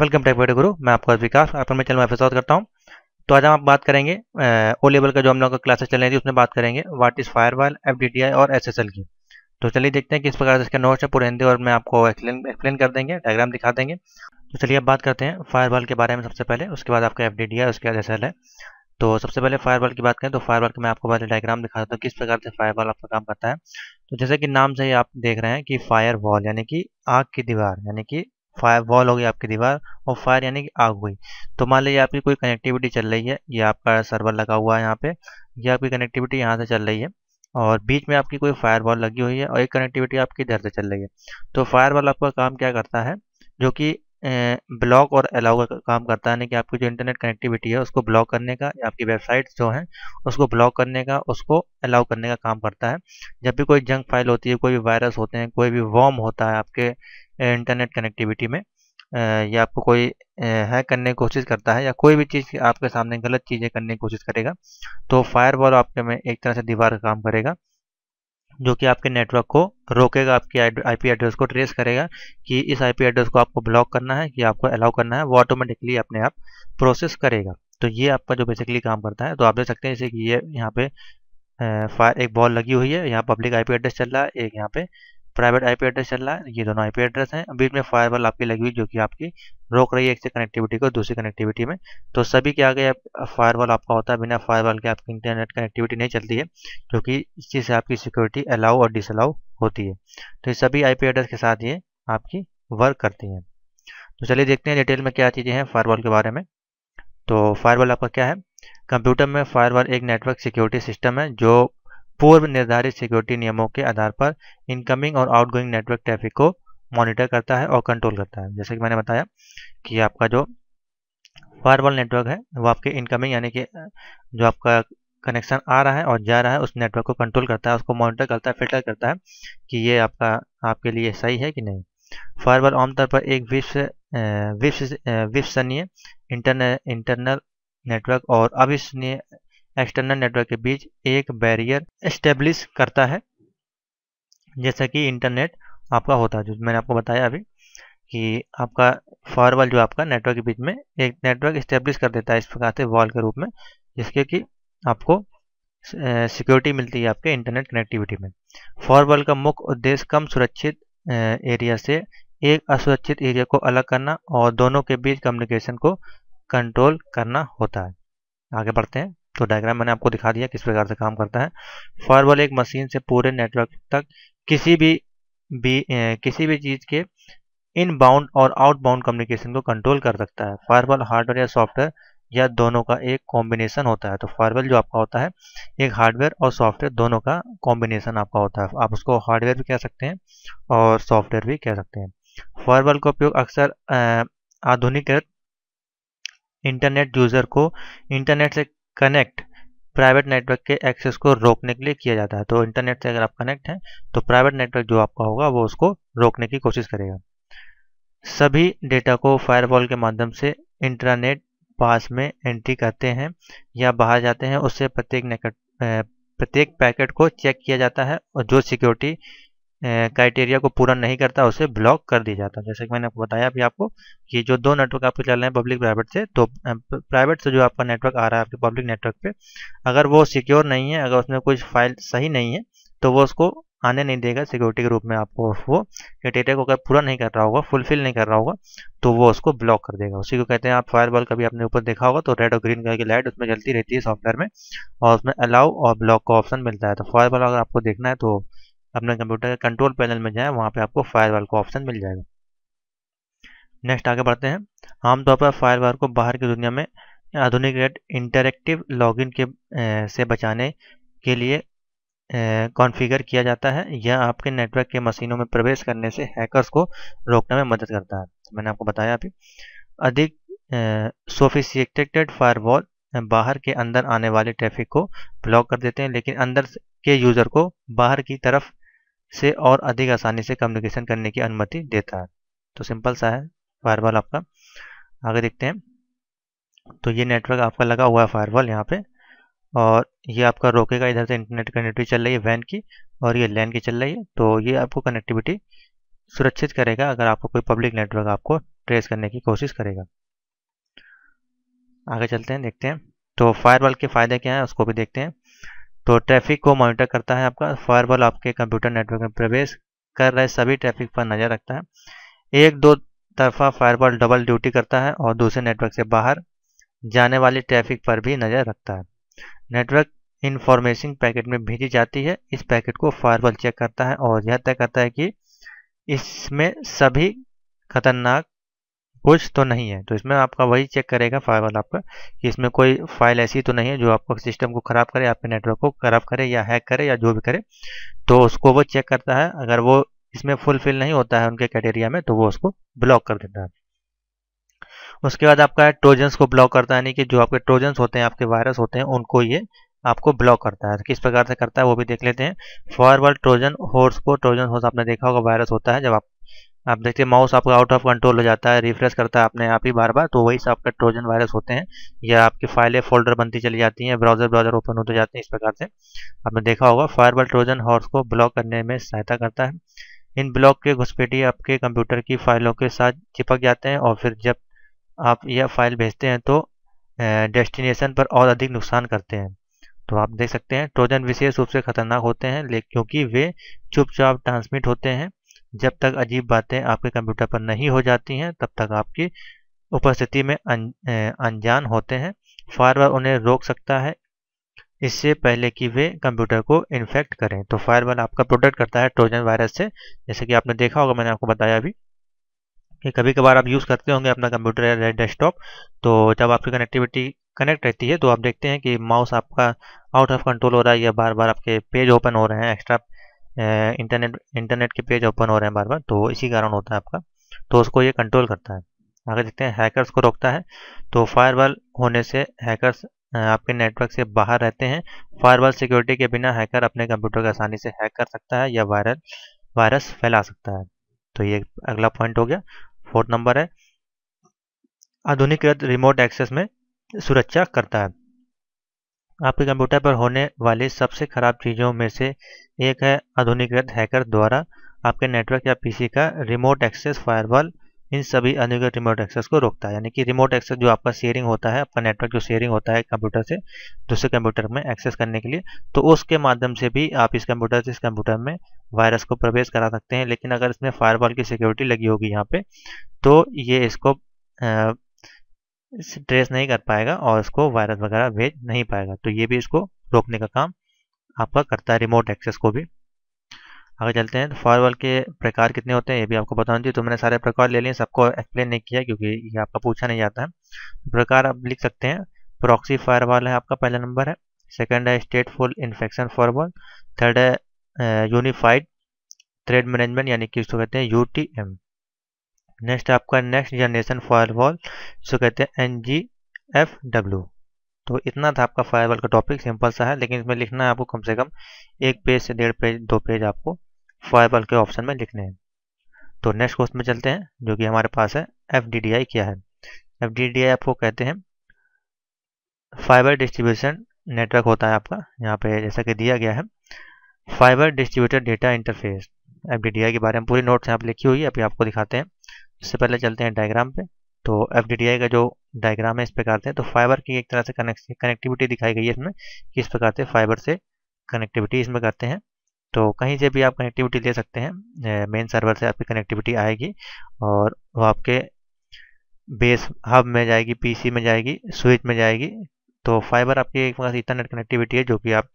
welcome take video गुरु मैं आपका विकास आप मैं चैनल में स्वागत करता हूँ तो आज हम आप बात करेंगे ओ लेवल का जो हम लोग का क्लासेस चल रही थी उसमें बात करेंगे व्हाट इज़ फायरवॉल एफडीटीआई और एसएसएल की तो चलिए देखते हैं किस प्रकार से इसका नोट्स है पूरे हिंदी और मैं आपको एक्सप्लेन एक्सप्लेन कर देंगे डायग्राम दिखा देंगे तो चलिए अब बात करते हैं फायर के बारे में सबसे पहले उसके बाद आपका एफ उसके बाद एस है तो सबसे पहले फायर की बात करें तो फायर का मैं आपको पहले डायग्राम दिखा देता हूँ किस प्रकार से फायर आपका काम करता है तो जैसे कि नाम से ही आप देख रहे हैं कि फायर यानी कि आग की दीवार यानी कि फायर वॉल हो गई आपकी दीवार और फायर यानी कि आग हुई तो मान लीजिए आपकी कोई कनेक्टिविटी चल रही है ये आपका सर्वर लगा हुआ है यहाँ पे ये आपकी कनेक्टिविटी यहाँ से चल रही है और बीच में आपकी कोई फायर वॉल लगी हुई है और एक कनेक्टिविटी आपकी इधर से चल रही है तो फायर वॉल आपका काम क्या करता है जो कि ब्लॉक और अलाउ का काम करता है यानी कि आपकी जो इंटरनेट कनेक्टिविटी है उसको ब्लॉक करने का या आपकी वेबसाइट जो है उसको ब्लॉक करने का उसको अलाउ करने का काम करता है जब भी कोई जंक फाइल होती है कोई भी वायरस होते हैं कोई भी वॉम होता है आपके इंटरनेट कनेक्टिविटी में या आपको कोई हैक करने की कोशिश करता है या कोई भी चीज़ आपके सामने गलत चीज़ें करने की कोशिश करेगा तो फायरवॉल आपके में एक तरह से दीवार का काम करेगा जो कि आपके नेटवर्क को रोकेगा आई आईपी एड्रेस को ट्रेस करेगा कि इस आईपी एड्रेस को आपको ब्लॉक करना है कि आपको अलाउ करना है वो ऑटोमेटिकली अपने आप प्रोसेस करेगा तो ये आपका जो बेसिकली काम करता है तो आप देख सकते हैं जैसे कि ये यहाँ पे फायर एक बॉल लगी हुई है यहाँ पब्लिक आईपी एड्रेस चल रहा है एक यहाँ पे प्राइवेट आईपी एड्रेस चल रहा है ये दोनों आईपी एड्रेस हैं बीच में फायरवॉल आपकी लगी हुई जो कि आपकी रोक रही है एक से कनेक्टिविटी को दूसरी कनेक्टिविटी में तो सभी के आगे फायरवॉल आपका होता है बिना फायरवॉल के आपकी इंटरनेट कनेक्टिविटी नहीं चलती है क्योंकि इस चीज़ से आपकी सिक्योरिटी अलाउ और डिसअलाउ होती है तो ये सभी पी एड्रेस के साथ ये आपकी वर्क करती हैं तो चलिए देखते हैं डिटेल में क्या चीज़ें हैं फायरवॉल के बारे में तो फायरवॉल आपका क्या है कंप्यूटर में फायरवॉल एक नेटवर्क सिक्योरिटी सिस्टम है जो पूर्व निर्धारित सिक्योरिटी नियमों के आधार पर इनकमिंग और आउटगोइंग नेटवर्क ट्रैफिक को मॉनिटर करता है और कंट्रोल करता है जैसे कि मैंने बताया कि आपका जो फायरवॉल नेटवर्क है वो आपके इनकमिंग यानी कि जो आपका कनेक्शन आ रहा है और जा रहा है उस नेटवर्क को कंट्रोल करता है उसको मॉनिटर करता है फिल्टर करता है कि ये आपका आपके लिए सही है कि नहीं फायरवॉल आमतौर पर एक विश्वसनीय इंटरनल इंटरनल नेटवर्क और अविश्वसनीय एक्सटर्नल नेटवर्क के बीच एक बैरियर इस्टेब्लिश करता है जैसा कि इंटरनेट आपका होता है जो मैंने आपको बताया अभी कि आपका फॉरवल जो आपका नेटवर्क के बीच में एक नेटवर्क इस्टेब्लिश कर देता है इस प्रकार से वॉल के रूप में जिसके कि आपको सिक्योरिटी मिलती है आपके इंटरनेट कनेक्टिविटी में फॉरवल का मुख्य उद्देश्य कम सुरक्षित एरिया से एक असुरक्षित एरिया को अलग करना और दोनों के बीच कम्युनिकेशन को कंट्रोल करना होता है आगे बढ़ते हैं तो डायग्राम मैंने आपको दिखा दिया किस प्रकार से काम करता है फायरवॉल एक मशीन से पूरे नेटवर्क तक किसी भी भी ए, किसी भी चीज़ के इन बाउंड और आउट बाउंड कम्युनिकेशन को कंट्रोल कर सकता है फायरवॉल हार्डवेयर या सॉफ्टवेयर या दोनों का एक कॉम्बिनेशन होता है तो फायरवॉल जो आपका होता है एक हार्डवेयर और सॉफ्टवेयर दोनों का कॉम्बिनेशन आपका होता है आप उसको हार्डवेयर भी कह सकते हैं और सॉफ्टवेयर भी कह सकते हैं फायरवॉल का उपयोग अक्सर आधुनिक इंटरनेट यूज़र को इंटरनेट से कनेक्ट प्राइवेट नेटवर्क के एक्सेस को रोकने के लिए किया जाता है तो इंटरनेट से अगर आप कनेक्ट हैं तो प्राइवेट नेटवर्क जो आपका होगा वो उसको रोकने की कोशिश करेगा सभी डेटा को फायरवॉल के माध्यम से इंटरनेट पास में एंट्री करते हैं या बाहर जाते हैं उससे प्रत्येक प्रत्येक पैकेट को चेक किया जाता है और जो सिक्योरिटी क्राइटेरिया को पूरा नहीं करता उसे ब्लॉक कर दिया जाता है जैसे कि मैंने आपको बताया अभी आपको कि जो दो नेटवर्क आपके चल रहे हैं पब्लिक प्राइवेट से तो प्राइवेट से जो आपका नेटवर्क आ रहा है आपके पब्लिक नेटवर्क पे अगर वो सिक्योर नहीं है अगर उसमें कुछ फाइल सही नहीं है तो वो उसको आने नहीं देगा सिक्योरिटी के रूप में आपको वो क्राइटेरिया को अगर पूरा नहीं कर रहा होगा फुलफिल नहीं कर रहा होगा तो वो उसको ब्लॉक कर देगा उसी को कहते हैं आप फायर बॉल कभी आपने ऊपर देखा होगा तो रेड और ग्रीन कलर की लाइट उसमें जलती रहती है सॉफ्टवेयर में और उसमें अलाउ और ब्लॉक का ऑप्शन मिलता है तो फायर बॉल अगर आपको देखना है तो अपने कंप्यूटर के कंट्रोल पैनल में जाएं वहाँ पे आपको फायरवॉल का ऑप्शन मिल जाएगा नेक्स्ट आगे बढ़ते हैं आमतौर पर फायरवॉल को बाहर की दुनिया में आधुनिक रेट इंटरेक्टिव लॉगिन के ए, से बचाने के लिए कॉन्फ़िगर किया जाता है यह आपके नेटवर्क के मशीनों में प्रवेश करने से हैकर्स को रोकने में मदद करता है मैंने आपको बताया अभी अधिक सोफिसिकेटेड फायरवॉल बाहर के अंदर आने वाले ट्रैफिक को ब्लॉक कर देते हैं लेकिन अंदर के यूज़र को बाहर की तरफ से और अधिक आसानी से कम्युनिकेशन करने की अनुमति देता है तो सिंपल सा है फायरवॉल आपका आगे देखते हैं तो ये नेटवर्क आपका लगा हुआ है फायरवॉल यहाँ पे और ये आपका रोकेगा इधर से इंटरनेट कनेक्टिविटी चल रही है वैन की और ये लैन की चल रही है तो ये आपको कनेक्टिविटी सुरक्षित करेगा अगर आपको कोई पब्लिक नेटवर्क आपको ट्रेस करने की कोशिश करेगा आगे चलते हैं देखते हैं तो फायरवॉल के फ़ायदे क्या हैं उसको भी देखते हैं तो ट्रैफिक को मॉनिटर करता है आपका फायरवॉल आपके कंप्यूटर नेटवर्क में प्रवेश कर रहे सभी ट्रैफिक पर नज़र रखता है एक दो तरफा फायरवॉल डबल ड्यूटी करता है और दूसरे नेटवर्क से बाहर जाने वाले ट्रैफिक पर भी नज़र रखता है नेटवर्क इन्फॉर्मेशन पैकेट में भेजी जाती है इस पैकेट को फायरवॉल चेक करता है और यह तय करता है कि इसमें सभी खतरनाक कुछ तो नहीं है तो इसमें आपका वही चेक करेगा फायरवॉल आपका कि इसमें कोई फाइल ऐसी तो नहीं है जो आपको सिस्टम को ख़राब करे आपके नेटवर्क को ख़राब करे या हैक करे या जो भी करे तो उसको वो चेक करता है अगर वो इसमें फुलफिल नहीं होता है उनके क्राइटेरिया में तो वो उसको ब्लॉक कर देता है उसके बाद आपका ट्रोजन्स को ब्लॉक करता है यानी कि जो आपके ट्रोजन्स होते हैं आपके वायरस होते हैं उनको ये आपको ब्लॉक करता है तो किस प्रकार से करता है वो भी देख लेते हैं फॉरवर्ड ट्रोजन होर्स को ट्रोजन होर्स आपने देखा होगा वायरस होता है जब आप आप देखते हैं माउस आपका आउट ऑफ कंट्रोल हो जाता है रिफ्रेश करता है अपने आप ही बार बार तो वही से आपका ट्रोजन वायरस होते हैं या आपकी फाइलें फोल्डर बनती चली जाती हैं ब्राउजर ब्राउजर ओपन होते जाते हैं इस प्रकार से आपने देखा होगा फायरबल ट्रोजन हॉर्स को ब्लॉक करने में सहायता करता है इन ब्लॉक के घुसपेटी आपके कंप्यूटर की फाइलों के साथ चिपक जाते हैं और फिर जब आप यह फाइल भेजते हैं तो डेस्टिनेशन पर और अधिक नुकसान करते हैं तो आप देख सकते हैं ट्रोजन विशेष रूप से खतरनाक होते हैं क्योंकि वे चुपचाप ट्रांसमिट होते हैं जब तक अजीब बातें आपके कंप्यूटर पर नहीं हो जाती हैं तब तक आपकी उपस्थिति में अनजान होते हैं फायरवॉल उन्हें रोक सकता है इससे पहले कि वे कंप्यूटर को इन्फेक्ट करें तो फायरवॉल आपका प्रोटेक्ट करता है ट्रोजन वायरस से जैसे कि आपने देखा होगा मैंने आपको बताया अभी कि कभी कभार आप यूज़ करते होंगे अपना कंप्यूटर या डेस्कटॉप तो जब आपकी कनेक्टिविटी कनेक्ट रहती है तो आप देखते हैं कि माउस आपका आउट ऑफ कंट्रोल हो रहा है या बार बार आपके पेज ओपन हो रहे हैं एक्स्ट्रा इंटरनेट इंटरनेट के पेज ओपन हो रहे हैं बार बार तो इसी कारण होता है आपका तो उसको ये कंट्रोल करता है आगे देखते हैं हैकर्स को रोकता है तो फायरवॉल होने से हैकर्स आपके नेटवर्क से बाहर रहते हैं फायरवॉल सिक्योरिटी के बिना हैकर अपने कंप्यूटर को आसानी से हैक कर सकता है या वायरल वायरस फैला सकता है तो ये अगला पॉइंट हो गया फोर्थ नंबर है आधुनिक रिमोट एक्सेस में सुरक्षा करता है आपके कंप्यूटर पर होने वाली सबसे ख़राब चीज़ों में से एक है आधुनिकृत हैकर द्वारा आपके नेटवर्क या पीसी का रिमोट एक्सेस फायरवॉल इन सभी अधिकृत रिमोट एक्सेस को रोकता है यानी कि रिमोट एक्सेस जो आपका शेयरिंग होता है आपका नेटवर्क जो शेयरिंग होता है कंप्यूटर से दूसरे कंप्यूटर में एक्सेस करने के लिए तो उसके माध्यम से भी आप इस कंप्यूटर से इस कंप्यूटर में वायरस को प्रवेश करा सकते हैं लेकिन अगर इसमें फायरवॉल की सिक्योरिटी लगी होगी यहाँ पे तो ये इसको आ, ट्रेस नहीं कर पाएगा और उसको वायरस वगैरह भेज नहीं पाएगा तो ये भी इसको रोकने का काम आपका करता है रिमोट एक्सेस को भी आगे चलते हैं तो फायरवॉल के प्रकार कितने होते हैं ये भी आपको बताना चाहिए तो मैंने सारे प्रकार ले लिए सबको एक्सप्लेन नहीं किया क्योंकि ये आपका पूछा नहीं जाता है तो प्रकार आप लिख सकते हैं प्रॉक्सी फायरवॉल है आपका पहला नंबर है सेकेंड है स्टेटफुल इन्फेक्शन फायरवॉल थर्ड है यूनिफाइड थ्रेड मैनेजमेंट यानी कि उसको कहते हैं यू नेक्स्ट आपका नेक्स्ट जनरेशन फायरवॉल जो कहते हैं एन जी एफ डब्ल्यू तो इतना था आपका फायरवॉल का टॉपिक सिंपल सा है लेकिन इसमें लिखना है आपको कम से कम एक पेज से डेढ़ पेज दो पेज आपको फायरवॉल के ऑप्शन में लिखने हैं तो नेक्स्ट क्वेश्चन में चलते हैं जो कि हमारे पास है एफ डी डी आई क्या है एफ डी डी आई आपको कहते हैं फाइबर डिस्ट्रीब्यूशन नेटवर्क होता है आपका यहाँ पे जैसा कि दिया गया है fibre distributed data interface F के बारे में पूरी नोट्स यहाँ पर लिखी हुई है अभी आपको दिखाते हैं इससे पहले चलते हैं डायग्राम पे तो एफ का जो डायग्राम है इस करते हैं तो फाइबर की एक तरह से कनेक्टिविटी दिखाई गई है इसमें कि इस प्रकार से फाइबर से कनेक्टिविटी इसमें करते हैं तो कहीं से भी आप कनेक्टिविटी ले सकते हैं मेन सर्वर से आपकी कनेक्टिविटी आएगी और वो आपके बेस हब में जाएगी पीसी में जाएगी स्विच में जाएगी तो फाइबर आपकी एक प्रकार से इंटरनेट कनेक्टिविटी है जो कि आप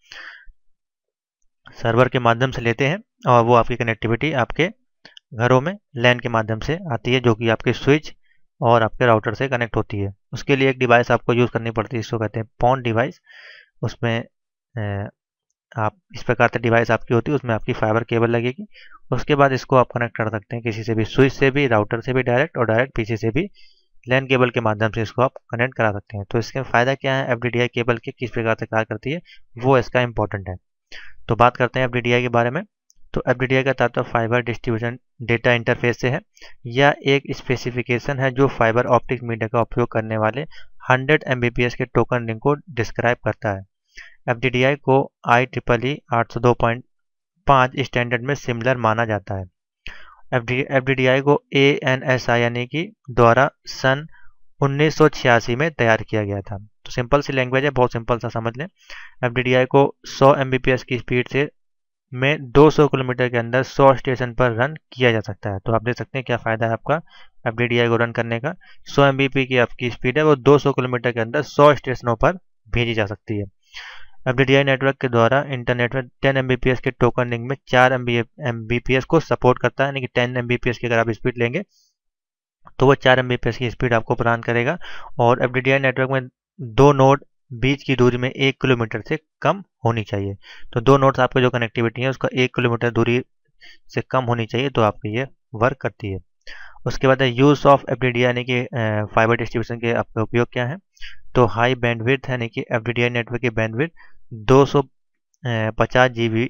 सर्वर के माध्यम से लेते हैं और वो आपकी कनेक्टिविटी आपके घरों में लैन के माध्यम से आती है जो कि आपके स्विच और आपके राउटर से कनेक्ट होती है उसके लिए एक डिवाइस आपको यूज़ करनी पड़ती है इसको कहते हैं पॉन डिवाइस उसमें आप इस प्रकार से डिवाइस आपकी होती है उसमें आपकी फाइबर केबल लगेगी उसके बाद इसको आप कनेक्ट कर सकते हैं किसी से भी स्विच से भी राउटर से भी डायरेक्ट और डायरेक्ट पीसी से भी लैन केबल के माध्यम से इसको आप कनेक्ट करा सकते हैं तो इसके फ़ायदा क्या है एफ केबल के किस प्रकार से कार्य करती है वो इसका इंपॉर्टेंट है तो बात करते हैं एफ के बारे में तो एफ डी का तात्पर्य फाइबर डिस्ट्रीब्यूशन डेटा इंटरफेस से है यह एक स्पेसिफिकेशन है जो फाइबर ऑप्टिक मीडिया का उपयोग करने वाले 100 एम के टोकन लिंक को डिस्क्राइब करता है एफ को आई ट्रिपल ई आठ स्टैंडर्ड में सिमिलर माना जाता है एफ डी को ए एन एस आई यानी कि द्वारा सन 1986 में तैयार किया गया था तो सिंपल सी लैंग्वेज है बहुत सिंपल सा समझ लें एफ को 100 एम की स्पीड से में 200 किलोमीटर के अंदर 100 स्टेशन पर रन किया जा सकता है तो आप देख सकते हैं क्या फ़ायदा है आपका एफ को रन करने का 100 एम की आपकी स्पीड है वो 200 किलोमीटर के अंदर 100 स्टेशनों पर भेजी जा सकती है एफ नेटवर्क के द्वारा इंटरनेट में टेन एम के टोकन लिंक में चार एम को सपोर्ट करता है यानी कि टेन एम की अगर आप स्पीड लेंगे तो वो चार एम की स्पीड आपको प्रदान करेगा और एफ नेटवर्क में दो नोड बीच की दूरी में एक किलोमीटर से कम होनी चाहिए तो दो नोट्स आपके जो कनेक्टिविटी है उसका एक किलोमीटर दूरी से कम होनी चाहिए तो आपकी ये वर्क करती है उसके बाद है यूज़ ऑफ एफ यानी कि फाइबर डिस्ट्रीब्यूशन के आपके उपयोग क्या है तो हाई बैंडविड्थ यानी कि एफ नेटवर्क की पचास 250 जीबी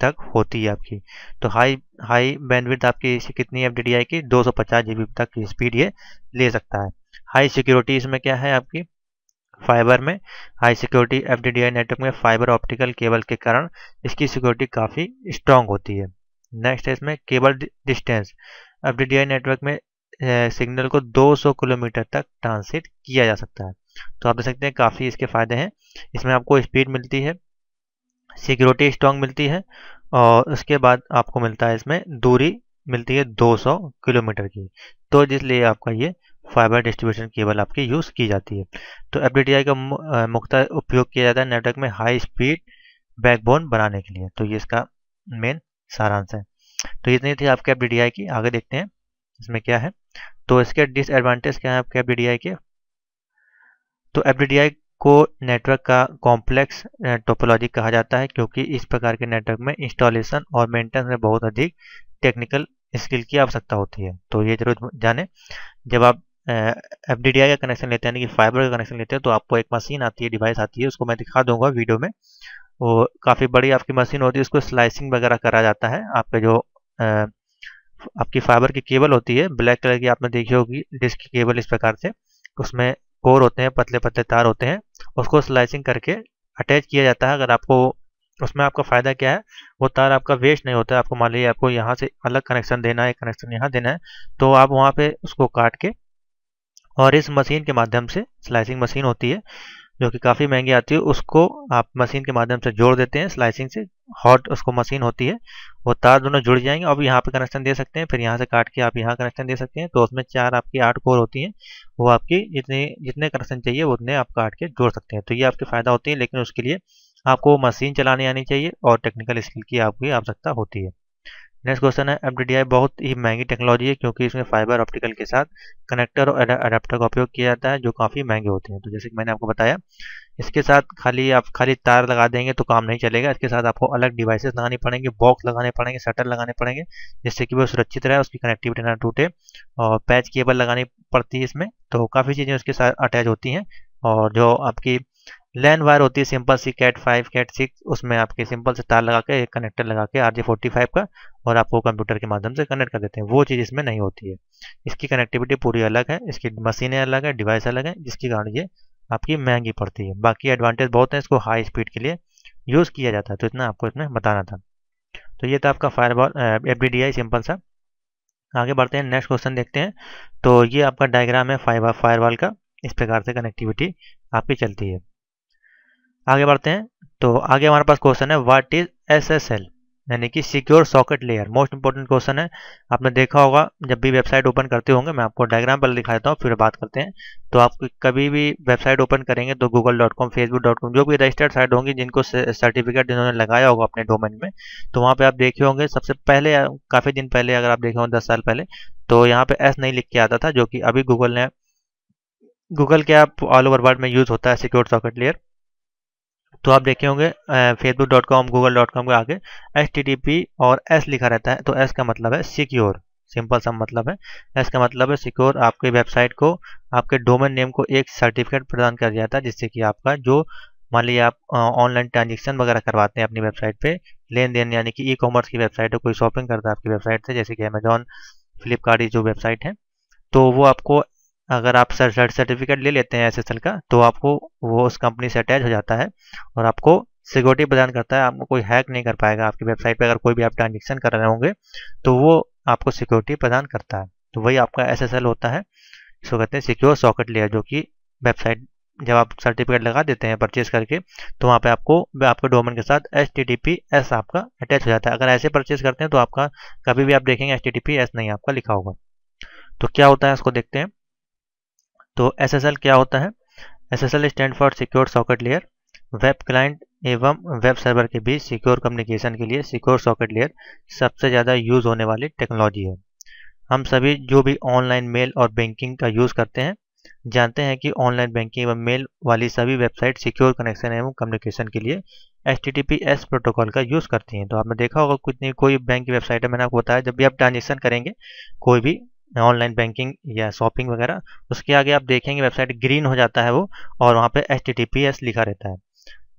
तक होती है आपकी तो हाई हाई बैंडविड्थ आपकी कितनी एफ की 250 जीबी तक की स्पीड ये ले सकता है हाई सिक्योरिटी इसमें क्या है आपकी फाइबर में हाई सिक्योरिटी एफ नेटवर्क में फाइबर ऑप्टिकल केबल के कारण इसकी सिक्योरिटी काफ़ी स्ट्रांग होती है नेक्स्ट है इसमें केबल डिस्टेंस एफ नेटवर्क में सिग्नल को 200 किलोमीटर तक ट्रांसिट किया जा सकता है तो आप देख सकते हैं काफ़ी इसके फ़ायदे हैं इसमें आपको स्पीड मिलती है सिक्योरिटी स्ट्रॉन्ग मिलती है और उसके बाद आपको मिलता है इसमें दूरी मिलती है 200 किलोमीटर की तो जिसलिए आपका ये फाइबर डिस्ट्रीब्यूशन केबल आपके यूज़ की जाती है तो एफ का मुख्य उपयोग किया जाता है नेटवर्क में हाई स्पीड बैकबोन बनाने के लिए तो ये इसका मेन सारांश है तो ये नहीं थी आपके एफ की आगे देखते हैं इसमें क्या है तो इसके डिसएडवांटेज क्या है आपके एफ के तो एफ को नेटवर्क का कॉम्प्लेक्स टोपोलॉजी कहा जाता है क्योंकि इस प्रकार के नेटवर्क में इंस्टॉलेशन और मेंटेनेंस में बहुत अधिक टेक्निकल स्किल की आवश्यकता होती है तो ये जरूर जाने जब आप एफ डी डी आई का कनेक्शन लेते हैं यानी कि फाइबर का कनेक्शन लेते हैं तो आपको एक मशीन आती है डिवाइस आती है उसको मैं दिखा दूंगा वीडियो में वो काफ़ी बड़ी आपकी मशीन होती है उसको स्लाइसिंग वगैरह करा जाता है आपके जो आ, आपकी फाइबर की केबल होती है ब्लैक कलर की आपने देखी होगी डिस्क की केबल इस प्रकार से उसमें कोर होते हैं पतले पतले तार होते हैं उसको स्लाइसिंग करके अटैच किया जाता है अगर आपको उसमें आपका फ़ायदा क्या है वो तार आपका वेस्ट नहीं होता है आपको मान लीजिए आपको यहाँ से अलग कनेक्शन देना है कनेक्शन यहाँ देना है तो आप वहाँ पे उसको काट के और इस मशीन के माध्यम से स्लाइसिंग मशीन होती है जो कि काफ़ी महंगी आती है उसको आप मशीन के माध्यम से जोड़ देते हैं स्लाइसिंग से हॉट उसको मशीन होती है वो तार दोनों जुड़ जाएंगे अब यहाँ पे कनेक्शन दे सकते हैं फिर यहाँ से काट के आप यहाँ कनेक्शन दे सकते हैं तो उसमें चार आपकी आठ कोर होती हैं वो आपकी जितने जितने कनेक्शन चाहिए उतने आप काट के जोड़ सकते हैं तो ये आपके फ़ायदा होती है लेकिन उसके लिए आपको मशीन चलानी आनी चाहिए और टेक्निकल स्किल की आपकी आवश्यकता होती है नेक्स्ट क्वेश्चन है एफ बहुत ही महंगी टेक्नोलॉजी है क्योंकि इसमें फाइबर ऑप्टिकल के साथ कनेक्टर और अडेप्टर का उपयोग किया जाता है जो काफ़ी महंगे होते हैं तो जैसे कि मैंने आपको बताया इसके साथ खाली आप खाली तार लगा देंगे तो काम नहीं चलेगा इसके साथ आपको अलग डिवाइसेस लगानी पड़ेंगे बॉक्स लगाने पड़ेंगे शटर लगाने पड़ेंगे जिससे कि वो सुरक्षित रहे उसकी कनेक्टिविटी ना टूटे और पैच केबल लगानी पड़ती है इसमें तो काफ़ी चीज़ें उसके साथ अटैच होती हैं और जो आपकी लैन वायर होती है सिंपल सी कैट फाइव कैट सिक्स उसमें आपके सिंपल से तार लगा के एक कनेक्टर लगा के आर जी फोर्टी फाइव का और आपको कंप्यूटर के माध्यम से कनेक्ट कर देते हैं वो चीज़ इसमें नहीं होती है इसकी कनेक्टिविटी पूरी अलग है इसकी मशीनें अलग है डिवाइस अलग है जिसके कारण ये आपकी महंगी पड़ती है बाकी एडवांटेज बहुत है इसको हाई स्पीड के लिए यूज़ किया जाता है तो इतना आपको इसमें बताना था तो ये था आपका बॉल एफ सिंपल सा आगे बढ़ते हैं नेक्स्ट क्वेश्चन देखते हैं तो ये आपका डायग्राम है फायर फायरवॉल का इस प्रकार से कनेक्टिविटी आपकी चलती है आगे बढ़ते हैं तो आगे हमारे पास क्वेश्चन है व्हाट इज एसएसएल यानी कि secure socket layer most important question है आपने देखा होगा जब भी वेबसाइट ओपन करते होंगे मैं आपको डायग्राम पर दिखा देता हूँ फिर बात करते हैं तो आप कभी भी वेबसाइट ओपन करेंगे तो Google dot com Facebook dot com जो भी रजिस्टर्ड साइट होंगी जिनको सर्टिफिकेट जिन्होंने लगाया होगा अपने डोमेन में तो वहाँ पर आप देखे होंगे सबसे पहले काफ़ी दिन पहले अगर आप देखे होंगे दस साल पहले तो यहाँ पर एस नहीं लिख के आता था जो कि अभी गूगल ने गूगल के आप ऑल ओवर वर्ल्ड में यूज़ होता है सिक्योर सॉकेट लेयर तो आप देखे होंगे Facebook dot com Google dot com के आगे एच टी टी पी और एस लिखा रहता है तो एस का मतलब है सिक्योर सिंपल सा मतलब है एस का मतलब है सिक्योर आपके वेबसाइट को आपके डोमेन नेम को एक सर्टिफिकेट प्रदान कर जाता है जिससे कि आपका जो मान लीजिए आप ऑनलाइन ट्रांजेक्शन वगैरह करवाते हैं अपनी वेबसाइट पे लेन देन यानी कि ई कॉमर्स की वेबसाइट है कोई शॉपिंग करता है आपकी वेबसाइट से जैसे कि अमेजॉन फ्लिपकार्ट जो वेबसाइट है तो वो आपको अगर आप सर सर्टिफिकेट ले लेते हैं एस का तो आपको वो उस कंपनी से अटैच हो जाता है और आपको सिक्योरिटी प्रदान करता है आपको कोई हैक नहीं कर पाएगा आपकी वेबसाइट पे अगर कोई भी आप ट्रांजेक्शन कर रहे होंगे तो वो आपको सिक्योरिटी प्रदान करता है तो वही आपका एस होता है इसको कहते हैं सिक्योर सॉकेट लेयर जो कि वेबसाइट जब आप सर्टिफिकेट लगा देते हैं परचेज करके तो वहाँ पे आपको आपके डोमेन के साथ एच टी पी एस आपका अटैच हो जाता है अगर ऐसे परचेज करते हैं तो आपका कभी भी आप देखेंगे H T T P S नहीं आपका लिखा होगा तो क्या होता है इसको देखते हैं तो एल क्या होता है L stand for secure socket layer web client एवं वेब सर्वर के बीच सिक्योर कम्युनिकेशन के लिए सिक्योर सॉकेट लेयर सबसे ज़्यादा यूज़ होने वाली टेक्नोलॉजी है हम सभी जो भी ऑनलाइन मेल और बैंकिंग का यूज़ करते हैं जानते हैं कि ऑनलाइन बैंकिंग एवं मेल वाली सभी वेबसाइट सिक्योर कनेक्शन एवं कम्युनिकेशन के लिए एच प्रोटोकॉल का यूज़ करती हैं तो आपने देखा होगा कुछ नहीं कोई बैंक की वेबसाइट है मैंने आपको बताया जब भी आप ट्रांजेक्शन करेंगे कोई भी ऑनलाइन बैंकिंग या शॉपिंग वगैरह उसके आगे आप देखेंगे वेबसाइट ग्रीन हो जाता है वो और वहाँ पे एच लिखा रहता है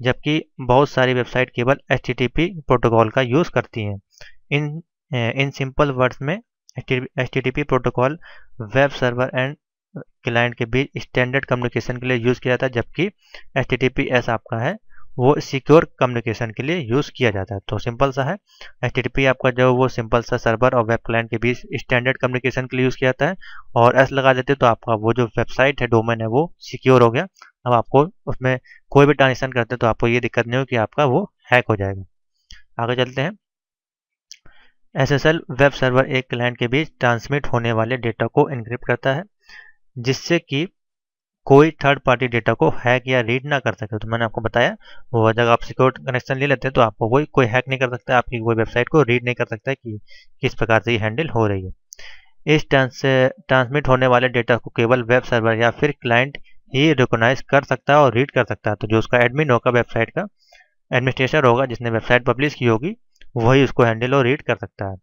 जबकि बहुत सारी वेबसाइट केवल एच प्रोटोकॉल का यूज़ करती हैं इन इन सिंपल वर्ड्स में H protocol web server and client के बीच स्टैंडर्ड कम्युनिकेशन के लिए यूज़ किया जाता है जबकि एच आपका है वो सिक्योर कम्युनिकेशन के लिए यूज़ किया जाता है तो सिंपल सा है एच आपका जो वो सिंपल सा सर्वर और वेब क्लाइंट के बीच स्टैंडर्ड कम्युनिकेशन के लिए यूज़ किया जाता है और एस लगा देते तो आपका वो जो वेबसाइट है डोमेन है वो सिक्योर हो गया अब आपको उसमें कोई भी ट्रांजेक्शन करते हैं तो आपको ये दिक्कत नहीं हो कि आपका वो हैक हो जाएगा आगे चलते हैं एल वेब सर्वर एक क्लाइंट के बीच ट्रांसमिट होने वाले डेटा को इनक्रिप्ट करता है जिससे कि कोई थर्ड पार्टी डेटा को हैक या रीड ना कर सके तो मैंने आपको बताया वो जगह आप सिक्योर कनेक्शन ले लेते हैं तो आपको कोई कोई हैक नहीं कर सकता आपकी कोई वेबसाइट को रीड नहीं कर सकता कि किस प्रकार से ये हैंडल हो रही है इस ट्रांस ट्रांसमिट होने वाले डेटा को केवल वेब सर्वर या फिर क्लाइंट ही रिकोगनाइज कर सकता है और रीड कर सकता है तो जो उसका एडमिन होगा वेबसाइट का एडमिनिस्ट्रेटर होगा जिसने वेबसाइट पब्लिश की होगी वही उसको हैंडल और रीड कर सकता है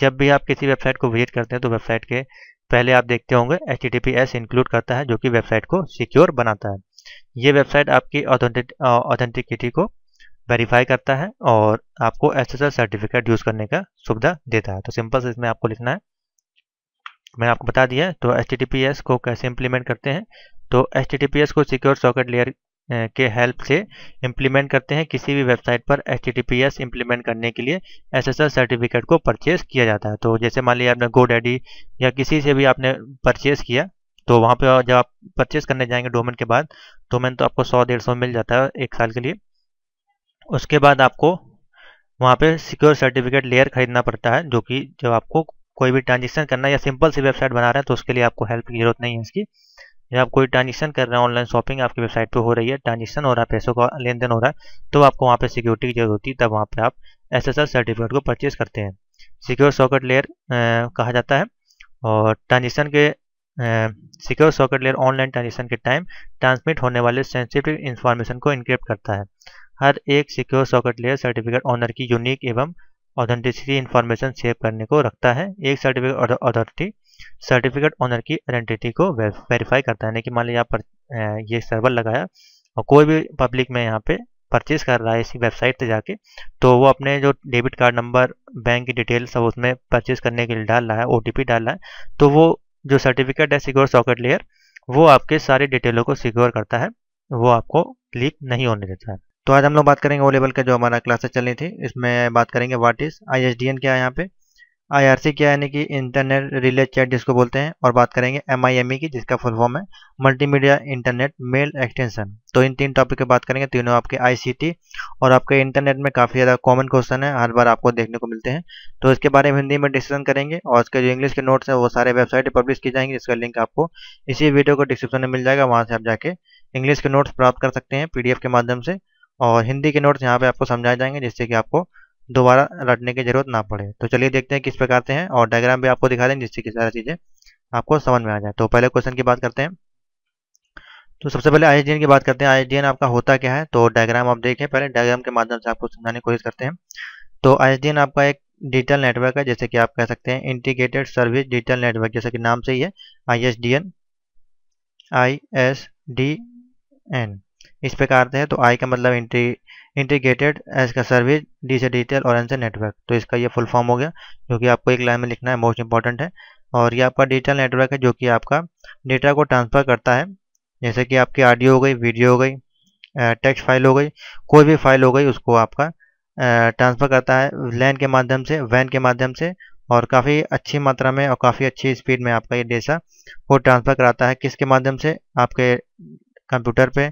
जब भी आप किसी वेबसाइट को विजिट करते हैं तो वेबसाइट के पहले आप देखते होंगे H T P S include करता है जो कि वेबसाइट को सिक्योर बनाता है ये वेबसाइट आपकी ऑथेंटिकिटी को वेरीफाई करता है और आपको एस सर्टिफिकेट यूज़ करने का सुविधा देता है तो सिंपल से इसमें आपको लिखना है मैंने आपको बता दिया तो एच को कैसे इंप्लीमेंट करते हैं तो एच को सिक्योर सॉकेट लेयर के हेल्प से इम्प्लीमेंट करते हैं किसी भी वेबसाइट पर एच टी इम्प्लीमेंट करने के लिए एस सर्टिफिकेट को परचेज किया जाता है तो जैसे मान लीजिए आपने गो डैडी या किसी से भी आपने परचेज किया तो वहाँ पे जब आप परचेज करने जाएंगे डोमेन के बाद डोमेन तो आपको सौ डेढ़ सौ मिल जाता है एक साल के लिए उसके बाद आपको वहाँ पर सिक्योर सर्टिफिकेट लेयर खरीदना पड़ता है जो कि जब आपको कोई भी ट्रांजेक्शन करना या सिंपल सी वेबसाइट बना रहे हैं तो उसके लिए आपको हेल्प की जरूरत नहीं है इसकी या आप कोई ट्रांजेक्शन कर रहे हैं ऑनलाइन शॉपिंग आपकी वेबसाइट पे हो रही है ट्रांजेक्शन हो रहा है पैसों का लेन देन हो रहा है तो आपको वहाँ पे सिक्योरिटी की जरूरत होती है तब वहाँ पे आप एस सर्टिफिकेट को परचेज करते हैं सिक्योर सॉकेट लेयर कहा जाता है और ट्रांजेक्शन के secure socket layer online transaction के टाइम ट्रांसमिट होने वाले सेंसिटिव इन्फॉर्मेशन को इनक्रिप्ट करता है हर एक secure socket layer certificate owner की यूनिक एवं ऑथेंटिसिटी इन्फॉर्मेशन सेव करने को रखता है एक सर्टिफिकेट अथॉरिटी सर्टिफिकेट ओनर की आइडेंटिटी को वेरीफाई करता है यानी कि मान लीजिए आप ये सर्वर लगाया और कोई भी पब्लिक में यहाँ पे परचेज कर रहा है इसी वेबसाइट पे जाके तो वो अपने जो डेबिट कार्ड नंबर बैंक की डिटेल सब उसमें परचेज करने के लिए डाल रहा है ओ डाल रहा है तो वो जो सर्टिफिकेट है सिक्योर सॉकेट लेयर वो आपके सारी डिटेलों को सिक्योर करता है वो आपको लीक नहीं होने देता है तो आज हम लोग बात करेंगे ओ लेवल का जो हमारा क्लासेस चल रही थी इसमें बात करेंगे what is I S D N क्या है यहाँ पे आईआरसी क्या यानी कि इंटरनेट रिले चैट जिसको बोलते हैं और बात करेंगे एमआईएमई e की जिसका फुल फॉर्म है मल्टीमीडिया इंटरनेट मेल एक्सटेंशन तो इन तीन टॉपिक की बात करेंगे तीनों आपके आईसीटी और आपके इंटरनेट में काफ़ी ज़्यादा कॉमन क्वेश्चन है हर बार आपको देखने को मिलते हैं तो इसके बारे में हिंदी में डिस्कशन करेंगे और इसके जो इंग्लिश के नोट्स हैं वो सारे वेबसाइट पर पब्लिश की जाएंगे जिसका लिंक आपको इसी वीडियो को डिस्क्रिप्शन में मिल जाएगा वहाँ से आप जाके इंग्लिश के नोट्स प्राप्त कर सकते हैं पी के माध्यम से और हिंदी के नोट्स यहाँ पे आपको समझाए जाएंगे जिससे कि आपको दोबारा रटने की जरूरत ना पड़े तो चलिए देखते हैं किस प्रकार से हैं और डायग्राम भी आपको दिखा दें जिससे कि सारी चीज़ें आपको समझ में आ जाए तो पहले क्वेश्चन की बात करते हैं तो सबसे पहले आई की बात करते हैं आई आपका होता क्या है तो डायग्राम आप देखें पहले डायग्राम के माध्यम से आपको समझाने की कोशिश करते हैं तो आई आपका एक डिजिटल नेटवर्क है जैसे कि आप कह सकते हैं इंटीग्रेटेड सर्विस डिजिटल नेटवर्क जैसे कि नाम से ही है I S D N I S D N इस प्रकार से है तो आई का मतलब इंटी इंटीग्रेटेड एज का सर्विस डी से डिजिटल और एन से नेटवर्क तो इसका ये फुल फॉर्म हो गया जो कि आपको एक लाइन में लिखना है मोस्ट इंपॉर्टेंट है और ये आपका डिजिटल नेटवर्क है जो कि आपका डेटा को ट्रांसफ़र करता है जैसे कि आपकी ऑडियो हो गई वीडियो हो गई टेक्स्ट फाइल हो गई कोई भी फाइल हो गई उसको आपका ट्रांसफ़र करता है लैन के माध्यम से वैन के माध्यम से और काफ़ी अच्छी मात्रा में और काफ़ी अच्छी स्पीड में आपका ये डेटा वो ट्रांसफ़र कराता है किसके माध्यम से आपके कंप्यूटर पे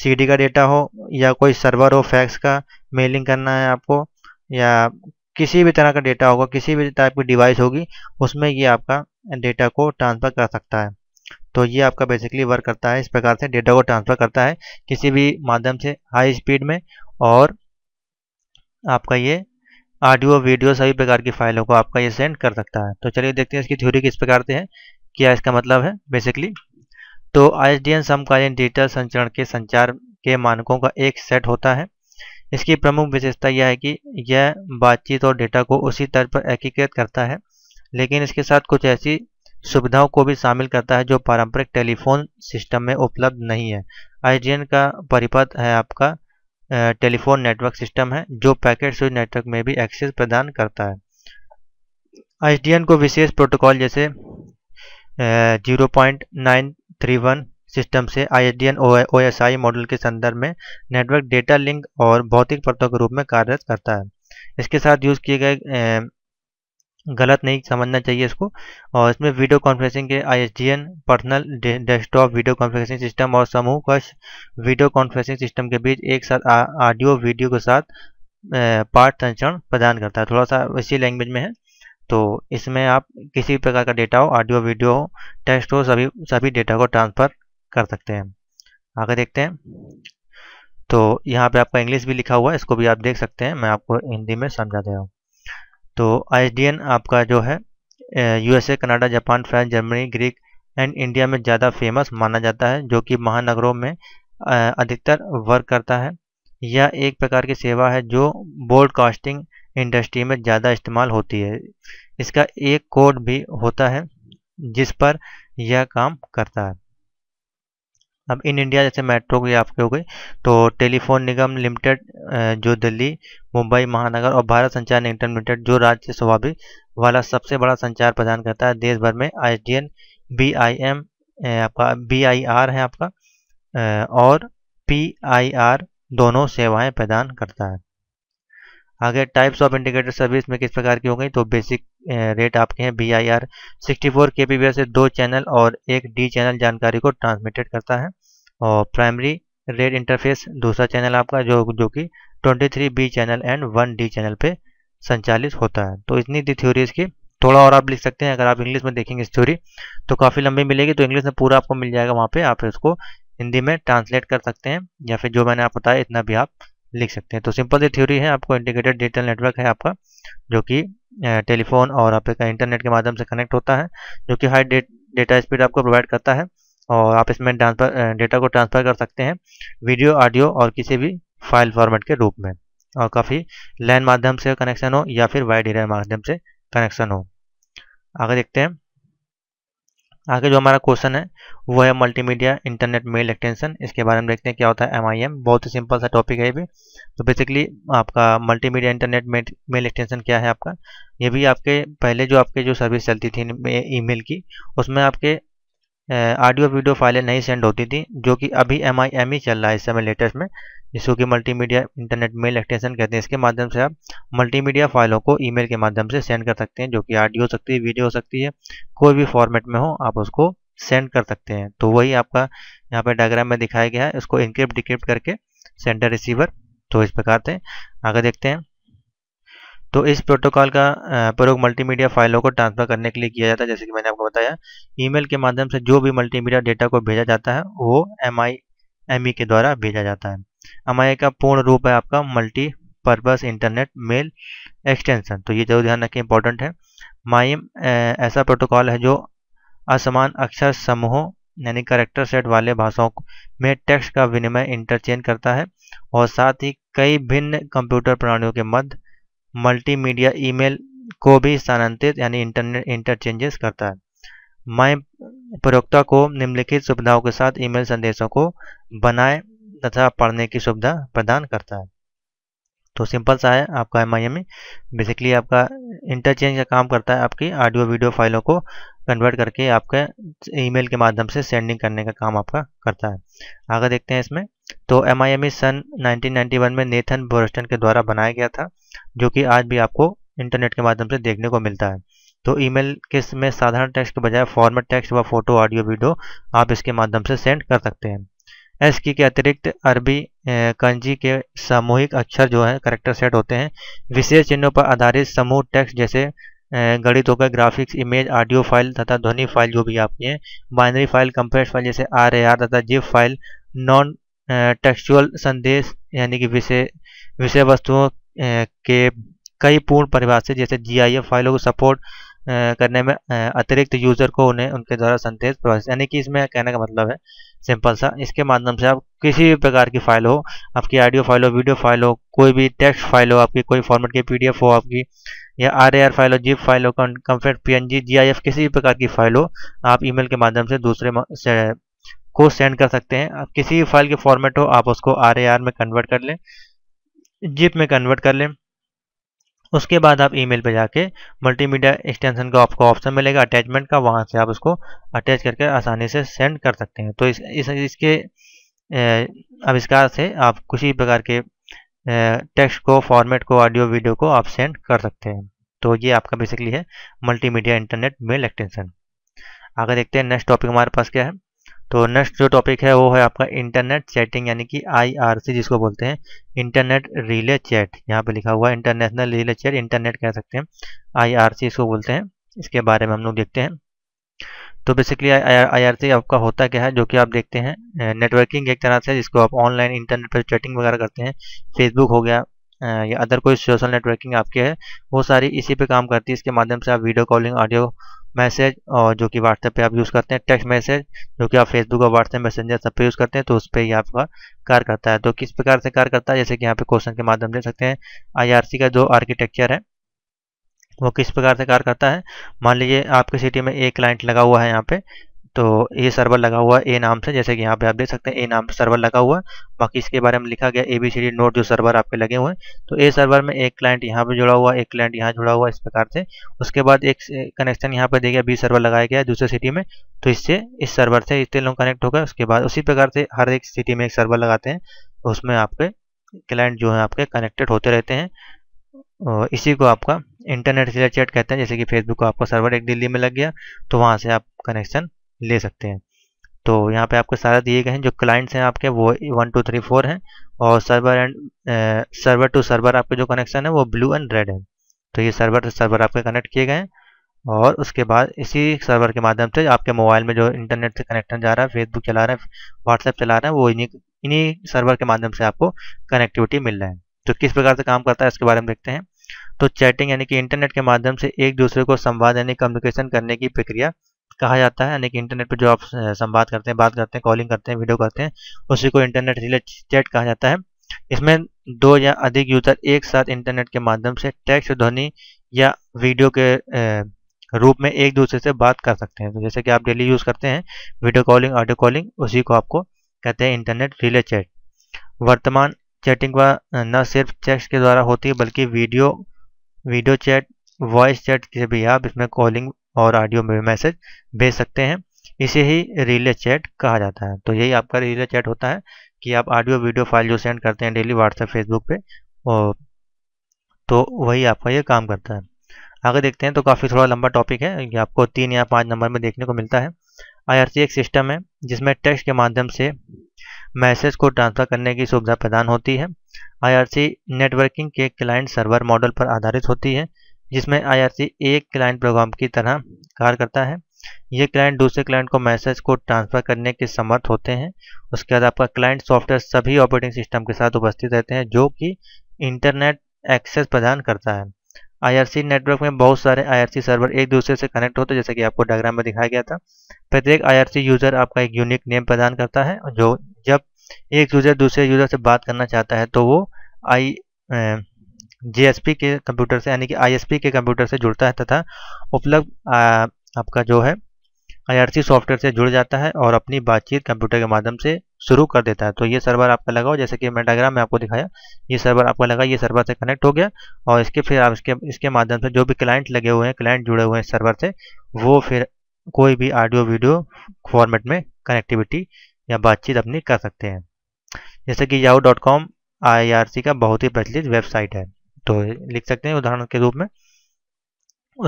सीडी का डेटा हो या कोई सर्वर हो फैक्स का मेलिंग करना है आपको या किसी भी तरह का डेटा होगा किसी भी टाइप की डिवाइस होगी उसमें ये आपका डेटा को ट्रांसफ़र कर सकता है तो ये आपका बेसिकली वर्क करता है इस प्रकार से डेटा को ट्रांसफ़र करता है किसी भी माध्यम से हाई स्पीड में और आपका ये ऑडियो वीडियो सभी प्रकार की फाइलों को आपका ये सेंड कर सकता है तो चलिए देखते हैं इसकी थ्योरी किस प्रकार से है क्या इसका मतलब है बेसिकली तो आई समकालीन डिजिटल संचरण के संचार के मानकों का एक सेट होता है इसकी प्रमुख विशेषता यह है कि यह बातचीत और डेटा को उसी तर्ज पर एकीकृत करता है लेकिन इसके साथ कुछ ऐसी सुविधाओं को भी शामिल करता है जो पारंपरिक टेलीफोन सिस्टम में उपलब्ध नहीं है आई का परिपथ है आपका टेलीफोन नेटवर्क सिस्टम है जो पैकेट स्विच नेटवर्क में भी एक्सेस प्रदान करता है आई को विशेष प्रोटोकॉल जैसे zero point nine three one system से एस आई मॉडल के संदर्भ में नेटवर्क डेटा लिंक और भौतिक परतों के रूप में कार्यरत करता है इसके साथ यूज़ किए गए गलत नहीं समझना चाहिए इसको और इसमें वीडियो कॉन्फ्रेंसिंग के N personal desktop video conferencing system और समूह कश वीडियो कॉन्फ्रेंसिंग सिस्टम के बीच एक साथ ऑडियो वीडियो के साथ पाठ संचरण प्रदान करता है थोड़ा सा इसी लैंग्वेज में है तो इसमें आप किसी भी प्रकार का डेटा हो ऑडियो वीडियो हो टेक्स्ट हो सभी सभी डेटा को ट्रांसफ़र कर सकते हैं आगे देखते हैं तो यहाँ पे आपका इंग्लिश भी लिखा हुआ है इसको भी आप देख सकते हैं मैं आपको हिंदी में समझा दे रहा तो आई आपका जो है USA Canada Japan France Germany Greek and India में ज़्यादा फेमस माना जाता है जो कि महानगरों में अधिकतर वर्क करता है यह एक प्रकार की सेवा है जो ब्रॉडकास्टिंग इंडस्ट्री में ज़्यादा इस्तेमाल होती है इसका एक कोड भी होता है जिस पर यह काम करता है अब इन इंडिया जैसे मेट्रो की आपके हो गई तो टेलीफोन निगम लिमिटेड जो दिल्ली मुंबई महानगर और भारत संचार निगम लिमिटेड जो राज्य स्वाभाविक वाला सबसे बड़ा संचार प्रदान करता है देश भर में I D N B I M आपका बी आई आर है आपका और पी आई आर दोनों सेवाएं प्रदान करता है आगे टाइप्स ऑफ इंडिकेटर सर्विस में किस प्रकार की हो गई तो बेसिक रेट आपके हैं B I R sixty four K P से दो चैनल और एक डी चैनल जानकारी को ट्रांसमिटेड करता है और प्राइमरी रेट इंटरफेस दूसरा चैनल आपका जो जो कि twenty three B channel and one D channel पे संचालित होता है तो इतनी थी थ्योरी इसकी थोड़ा और आप लिख सकते हैं अगर आप इंग्लिश में देखेंगे इस थ्योरी तो काफ़ी लंबी मिलेगी तो इंग्लिश में पूरा आपको मिल जाएगा वहाँ पे आप इसको हिंदी में ट्रांसलेट कर सकते हैं या फिर जो मैंने आप बताया इतना भी आप लिख सकते हैं तो सिंपल सी थ्योरी है आपको इंटीग्रेटेड डिजिटल नेटवर्क है आपका जो कि टेलीफोन और आपका इंटरनेट के माध्यम से कनेक्ट होता है जो कि हाई डेटा स्पीड आपको प्रोवाइड करता है और आप इसमें ट्रांसफर डेटा को ट्रांसफ़र कर सकते हैं वीडियो ऑडियो और किसी भी फाइल फॉर्मेट के रूप में और काफ़ी लैन माध्यम से कनेक्शन हो या फिर वाइड एरिया माध्यम से कनेक्शन हो आगे देखते हैं आगे जो हमारा क्वेश्चन है वो है मल्टीमीडिया इंटरनेट मेल एक्सटेंशन इसके बारे में देखते हैं क्या होता है एम बहुत ही सिंपल सा टॉपिक है ये भी तो बेसिकली आपका मल्टीमीडिया इंटरनेट मेल एक्सटेंशन क्या है आपका ये भी आपके पहले जो आपके जो सर्विस चलती थी ईमेल की उसमें आपके ऑडियो वीडियो फाइलें नहीं सेंड होती थी जो कि अभी एम आई एम ही चल रहा है इस समय लेटेस्ट में जिसको कि मल्टीमीडिया इंटरनेट मेल एक्सटेंशन कहते हैं इसके माध्यम से आप मल्टीमीडिया फाइलों को ईमेल के माध्यम से सेंड कर सकते हैं जो कि ऑडियो हो सकती है वीडियो हो सकती है कोई भी फॉर्मेट में हो आप उसको सेंड कर सकते हैं तो वही आपका यहाँ पर डायग्राम में दिखाया गया है इसको इंक्रिप्ट डिक्रिप्ट करके सेंडर रिसीवर तो इस प्रकार से आगे देखते हैं तो इस प्रोटोकॉल का प्रयोग मल्टीमीडिया फाइलों को ट्रांसफर करने के लिए किया जाता है जैसे कि मैंने आपको बताया ईमेल के माध्यम से जो भी मल्टीमीडिया डेटा को भेजा जाता है वो एम आई एम ई के द्वारा भेजा जाता है एम का पूर्ण रूप है आपका multi purpose internet mail extension तो ये जरूर ध्यान रखें इंपॉर्टेंट है माइम ऐसा प्रोटोकॉल है जो असमान अक्षर समूहों यानी करेक्टर सेट वाले भाषाओं में टेक्स्ट का विनिमय इंटरचेंज करता है और साथ ही कई भिन्न कंप्यूटर प्रणालियों के मध्य मल्टीमीडिया ईमेल को भी स्थानांतरित यानी इंटरनेट इंटरचेंजेस करता है माइम प्रयोक्ता को निम्नलिखित सुविधाओं के साथ ईमेल संदेशों को बनाए तथा पढ़ने की सुविधा प्रदान करता है तो सिंपल सा है आपका एम आई एम बेसिकली आपका इंटरचेंज का काम करता है आपकी ऑडियो वीडियो फाइलों को कन्वर्ट करके आपके ईमेल के माध्यम से सेंडिंग करने का काम आपका करता है आगे देखते हैं इसमें तो एम आई एम ई सन नाइनटीन में नेथन बोरस्टन के द्वारा बनाया गया था जो कि आज भी आपको इंटरनेट के माध्यम से देखने को मिलता है तो ईमेल के में साधारण टेक्स्ट के बजाय फॉर्मेट टेक्स्ट व फोटो ऑडियो वीडियो आप इसके माध्यम से सेंड कर सकते हैं एस की के अतिरिक्त अरबी कंजी के सामूहिक अक्षर जो है करेक्टर सेट होते हैं विशेष चिन्हों पर आधारित समूह टेक्स्ट जैसे गणित होकर ग्राफिक्स इमेज ऑडियो फाइल तथा ध्वनि फाइल जो भी आपकी हैं बाइनरी फाइल कंप्रेस फाइल जैसे आर ए आर तथा जिप फाइल नॉन टेक्सचुअल संदेश यानी कि विषय विषय वस्तुओं के कई पूर्ण परिभाषित जैसे जी आई एफ फाइलों को सपोर्ट करने में अतिरिक्त यूजर को उन्हें उनके द्वारा संदेश प्रोसेस यानी कि इसमें कहने का मतलब है सिंपल सा इसके माध्यम से आप किसी भी प्रकार की फाइल हो आपकी ऑडियो फाइल हो वीडियो फाइल हो कोई भी टेक्स्ट फाइल हो आपकी कोई फॉर्मेट की पीडीएफ हो आपकी या आर फाइल हो जीप फाइल हो कंफेट पी जीआईएफ किसी भी प्रकार की फाइल हो आप ईमेल के माध्यम से दूसरे से, को सेंड कर सकते हैं आप किसी भी फाइल के फॉर्मेट हो आप उसको आर में कन्वर्ट कर लें जिप में कन्वर्ट कर लें उसके बाद आप ईमेल पे जाके मल्टीमीडिया एक्सटेंशन का आपको ऑप्शन मिलेगा अटैचमेंट का वहाँ से आप उसको अटैच करके आसानी से सेंड कर सकते हैं तो इस, इस इसके आविष्कार से आप कुछ ही प्रकार के टेक्स्ट को फॉर्मेट को ऑडियो वीडियो को आप सेंड कर सकते हैं तो ये आपका बेसिकली है मल्टीमीडिया इंटरनेट मेल एक्सटेंशन आगे देखते हैं नेक्स्ट टॉपिक हमारे पास क्या है तो नेक्स्ट जो टॉपिक है वो है आपका इंटरनेट चैटिंग यानी कि आईआरसी जिसको बोलते हैं इंटरनेट रिले चैट यहाँ पे लिखा हुआ है इंटरनेशनल रिले चैट इंटरनेट कह सकते हैं आईआरसी इसको बोलते हैं इसके बारे में हम लोग देखते हैं तो बेसिकली आईआरसी आपका होता क्या है जो कि आप देखते हैं नेटवर्किंग एक तरह से जिसको आप ऑनलाइन इंटरनेट पर चैटिंग वगैरह करते हैं फेसबुक हो गया या अदर कोई सोशल नेटवर्किंग आपके है वो सारी इसी पे काम करती है इसके माध्यम से आप वीडियो कॉलिंग ऑडियो मैसेज और जो कि व्हाट्सएप पे आप यूज़ करते हैं टेक्स्ट मैसेज जो कि आप फेसबुक और व्हाट्सएप मैसेंजर सब पे यूज़ करते हैं तो उस पर ही आपका कार्य करता है तो किस प्रकार से कार्य करता है जैसे कि यहाँ पे क्वेश्चन के माध्यम दे सकते हैं आई का जो आर्किटेक्चर है वो किस प्रकार से कार्य करता है मान लीजिए आपके सिटी में एक क्लाइंट लगा हुआ है यहाँ पे तो ये सर्वर लगा हुआ ए नाम से जैसे कि यहाँ पे आप देख सकते हैं ए नाम से सर्वर लगा हुआ है बाकी इसके बारे में लिखा गया A B C D note जो सर्वर आपके लगे हुए हैं तो ए सर्वर में एक क्लाइंट यहाँ पे जुड़ा हुआ एक क्लाइंट यहाँ जुड़ा हुआ इस प्रकार से उसके बाद एक कनेक्शन यहाँ पे दे गया बी सर्वर लगाया गया दूसरे सिटी में तो इससे इस सर्वर से इतने लोग कनेक्ट हो गए उसके बाद उसी प्रकार से हर एक सिटी में एक सर्वर लगाते हैं तो उसमें आपके क्लाइंट जो है आपके कनेक्टेड होते रहते हैं और इसी को आपका इंटरनेट रिलेटेड कहते हैं जैसे कि फेसबुक को आपका सर्वर एक दिल्ली में लग गया तो वहाँ से आप कनेक्शन ले सकते हैं तो यहाँ पे आपको सारा दिए गए हैं जो क्लाइंट्स हैं आपके वो वन टू थ्री फोर हैं और server and server to server आपके जो कनेक्शन है वो ब्लू एंड रेड है तो ये सर्वर टू सर्वर आपके कनेक्ट किए गए हैं और उसके बाद इसी सर्वर के माध्यम से आपके मोबाइल में जो इंटरनेट से कनेक्शन जा रहा है फेसबुक चला रहे हैं व्हाट्सएप चला रहे हैं वो इन्हीं इन्हीं सर्वर के माध्यम से आपको कनेक्टिविटी मिल रहा है तो किस प्रकार से काम करता है इसके बारे में देखते हैं तो चैटिंग यानी कि इंटरनेट के माध्यम से एक दूसरे को संवाद यानी कम्युनिकेशन करने की प्रक्रिया कहा जाता है यानी कि इंटरनेट पर जो आप संवाद करते हैं बात करते हैं कॉलिंग करते हैं वीडियो करते हैं उसी को इंटरनेट रिले चैट कहा जाता है इसमें दो या अधिक यूजर एक साथ इंटरनेट के माध्यम से टेक्स्ट ध्वनि या वीडियो के रूप में एक दूसरे से बात कर सकते हैं तो जैसे कि आप डेली यूज़ करते हैं वीडियो कॉलिंग ऑडियो कॉलिंग उसी को आपको कहते हैं इंटरनेट रिले चैट वर्तमान चैटिंग वह न सिर्फ टेक्स्ट के द्वारा होती है बल्कि video video chat voice chat से भी आप इसमें कॉलिंग और ऑडियो में मैसेज भेज सकते हैं इसे ही रिले चैट कहा जाता है तो यही आपका रिले चैट होता है कि आप ऑडियो वीडियो फाइल जो सेंड करते हैं डेली व्हाट्सएप फेसबुक पे और तो वही आपका ये काम करता है आगे देखते हैं तो काफ़ी थोड़ा लंबा टॉपिक है ये आपको तीन या पाँच नंबर में देखने को मिलता है आई एक सिस्टम है जिसमें टेक्स्ट के माध्यम से मैसेज को ट्रांसफर करने की सुविधा प्रदान होती है आई नेटवर्किंग के क्लाइंट सर्वर मॉडल पर आधारित होती है जिसमें आई एक क्लाइंट प्रोग्राम की तरह कार्य करता है ये क्लाइंट दूसरे क्लाइंट को मैसेज को ट्रांसफ़र करने के समर्थ होते हैं उसके बाद आपका क्लाइंट सॉफ्टवेयर सभी ऑपरेटिंग सिस्टम के साथ उपस्थित रहते हैं जो कि इंटरनेट एक्सेस प्रदान करता है आई नेटवर्क में बहुत सारे आई सर्वर एक दूसरे से कनेक्ट होते हैं जैसे कि आपको डायग्राम में दिखाया गया था प्रत्येक आई यूज़र आपका एक यूनिक नेम प्रदान करता है जो जब एक यूज़र दूसरे यूज़र से बात करना चाहता है तो वो आई जीएसपी के कंप्यूटर से यानी कि आईएसपी के कंप्यूटर से जुड़ता है तथा उपलब्ध आपका जो है आईआरसी सॉफ्टवेयर से जुड़ जाता है और अपनी बातचीत कंप्यूटर के माध्यम से शुरू कर देता है तो ये सर्वर आपका लगा हो जैसे कि मैं डायग्राम में आपको दिखाया ये सर्वर आपका लगा ये सर्वर से कनेक्ट हो गया और इसके फिर आप इसके इसके माध्यम से जो भी क्लाइंट लगे हुए हैं क्लाइंट जुड़े हुए हैं सर्वर से वो फिर कोई भी ऑडियो वीडियो फॉर्मेट में कनेक्टिविटी या बातचीत अपनी कर सकते हैं जैसे कि Yahoo dot com I R C का बहुत ही प्रचलित वेबसाइट है तो लिख सकते हैं उदाहरण के रूप में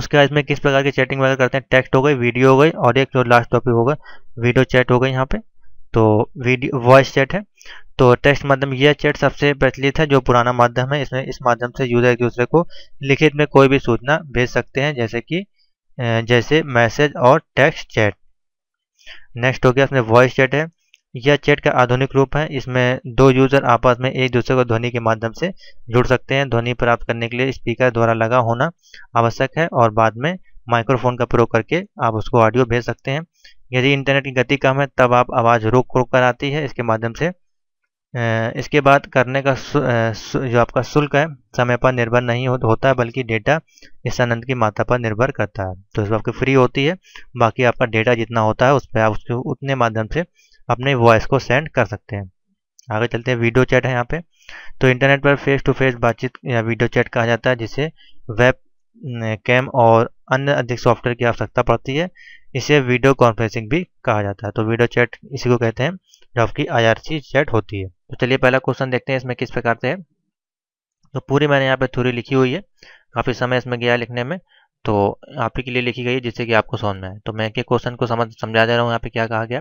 उसके बाद इसमें किस प्रकार की चैटिंग वगैरह करते हैं टेक्स्ट हो गई वीडियो हो गई और एक जो लास्ट टॉपिक होगा वीडियो चैट हो गई यहाँ पे तो वीडियो वॉइस चैट है तो टेक्स्ट माध्यम यह चैट सबसे प्रचलित है जो पुराना माध्यम है इसमें इस माध्यम से यूजर एक दूसरे को लिखित में कोई भी सूचना भेज सकते हैं जैसे कि जैसे मैसेज और टेक्स्ट चैट नेक्स्ट हो गया इसमें वॉइस चैट है यह चैट का आधुनिक रूप है इसमें दो यूजर आपस में एक दूसरे को ध्वनि के माध्यम से जुड़ सकते हैं ध्वनि प्राप्त करने के लिए स्पीकर द्वारा लगा होना आवश्यक है और बाद में माइक्रोफोन का प्रयोग करके आप उसको ऑडियो भेज सकते हैं यदि इंटरनेट की गति कम है तब आप आवाज़ रोक रोक कर आती है इसके माध्यम से इसके बाद करने का जो आपका शुल्क है समय पर निर्भर नहीं हो, होता है बल्कि डेटा इस आनंद की मात्रा पर निर्भर करता है तो इसमें आपकी फ्री होती है बाकी आपका डेटा जितना होता है उस पर आप उसके उतने माध्यम से अपने वॉइस को सेंड कर सकते हैं आगे चलते हैं वीडियो चैट है यहाँ पे तो इंटरनेट पर फेस टू फेस बातचीत या वीडियो चैट कहा जाता है जिसे वेब कैम और अन्य अधिक सॉफ्टवेयर की आवश्यकता पड़ती है इसे वीडियो कॉन्फ्रेंसिंग भी कहा जाता है तो वीडियो चैट इसी को कहते हैं जो आपकी आईआरसी चैट होती है तो चलिए पहला क्वेश्चन देखते हैं इसमें किस प्रकार से है तो पूरी मैंने यहाँ पे थ्योरी लिखी हुई है काफ़ी समय इसमें गया लिखने में तो आप ही के लिए लिखी गई है जिससे कि आपको समझ में आए तो मैं एक क्वेश्चन को समझ समझा दे रहा हूँ यहाँ पे क्या कहा गया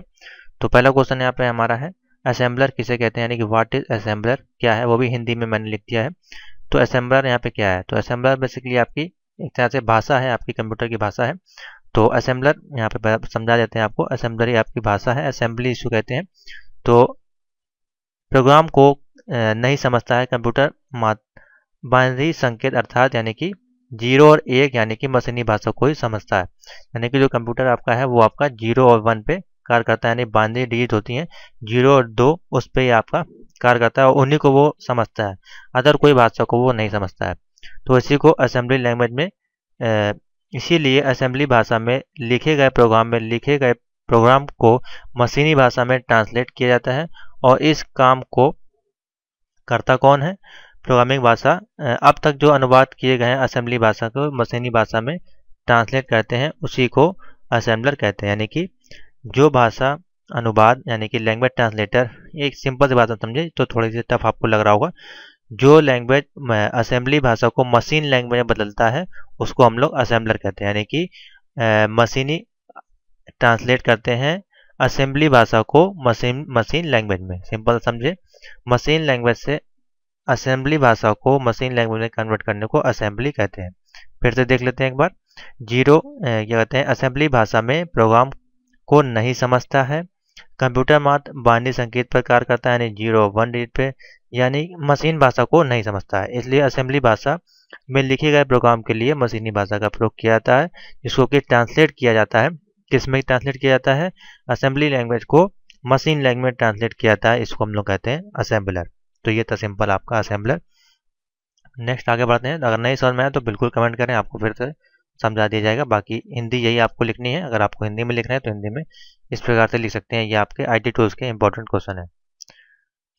तो पहला क्वेश्चन यहाँ पे हमारा है असेंबलर किसे कहते हैं यानी कि व्हाट इज असेंबलर क्या है वो भी हिंदी में मैंने लिख दिया है तो असेंबलर यहाँ पे क्या है तो असेंबलर बेसिकली आपकी एक तरह से भाषा है आपकी कंप्यूटर की भाषा है तो असेंबलर यहाँ पे समझा देते हैं आपको असेंबलर ही आपकी भाषा है असेंबली इसको कहते हैं तो प्रोग्राम को नहीं समझता है कंप्यूटर बाइनरी संकेत अर्थात यानी कि जीरो और एक यानी कि मशीनी भाषा को ही समझता है यानी कि जो कंप्यूटर आपका है वो आपका जीरो और वन पे कार्य करता है यानी बानवे डिजिट होती हैं जीरो और दो उस पर ही आपका कार्य करता है और उन्हीं को वो समझता है अदर कोई भाषा को वो नहीं समझता है तो इसी को असेंबली लैंग्वेज में इसीलिए असेंबली भाषा में लिखे गए प्रोग्राम में लिखे गए प्रोग्राम को मशीनी भाषा में ट्रांसलेट किया जाता है और इस काम को करता कौन है प्रोग्रामिंग भाषा अब तक जो अनुवाद किए गए हैं असेंबली भाषा को मशीनी भाषा में ट्रांसलेट करते हैं उसी को असेंबलर कहते हैं यानी कि जो भाषा अनुवाद यानी कि लैंग्वेज ट्रांसलेटर एक सिंपल सी बात समझे तो थोड़ी सी टफ आपको लग रहा होगा जो लैंग्वेज असेंबली भाषा को मशीन लैंग्वेज में बदलता है उसको हम लोग असेंबलर कहते हैं यानी कि मशीनी ट्रांसलेट करते हैं असेंबली भाषा को मशीन मशीन लैंग्वेज में सिंपल समझे मशीन लैंग्वेज से असेंबली भाषा को मशीन लैंग्वेज में कन्वर्ट करने को असेंबली कहते हैं फिर से देख लेते हैं एक बार जीरो क्या कहते हैं असेंबली भाषा में प्रोग्राम को नहीं समझता है कंप्यूटर मात्र बाइनरी संकेत पर कार्य करता है यानी जीरो वन डिजिट पे यानी मशीन भाषा को नहीं समझता है इसलिए असेंबली भाषा में लिखे गए प्रोग्राम के लिए मशीनी भाषा का प्रयोग किया जाता है जिसको कि ट्रांसलेट किया जाता है किसमें ट्रांसलेट किया जाता है असेंबली लैंग्वेज को मशीन लैंग्वेज ट्रांसलेट किया जाता है इसको हम लोग कहते हैं असेंबलर तो ये था सिंपल आपका असेंबलर नेक्स्ट आगे बढ़ते हैं अगर नहीं समझ में आए तो बिल्कुल कमेंट करें आपको फिर से समझा दिया जाएगा बाकी हिंदी यही आपको लिखनी है अगर आपको हिंदी में लिखना है तो हिंदी में इस प्रकार से लिख सकते हैं ये आपके आई टी टूल्स के इंपॉर्टेंट क्वेश्चन है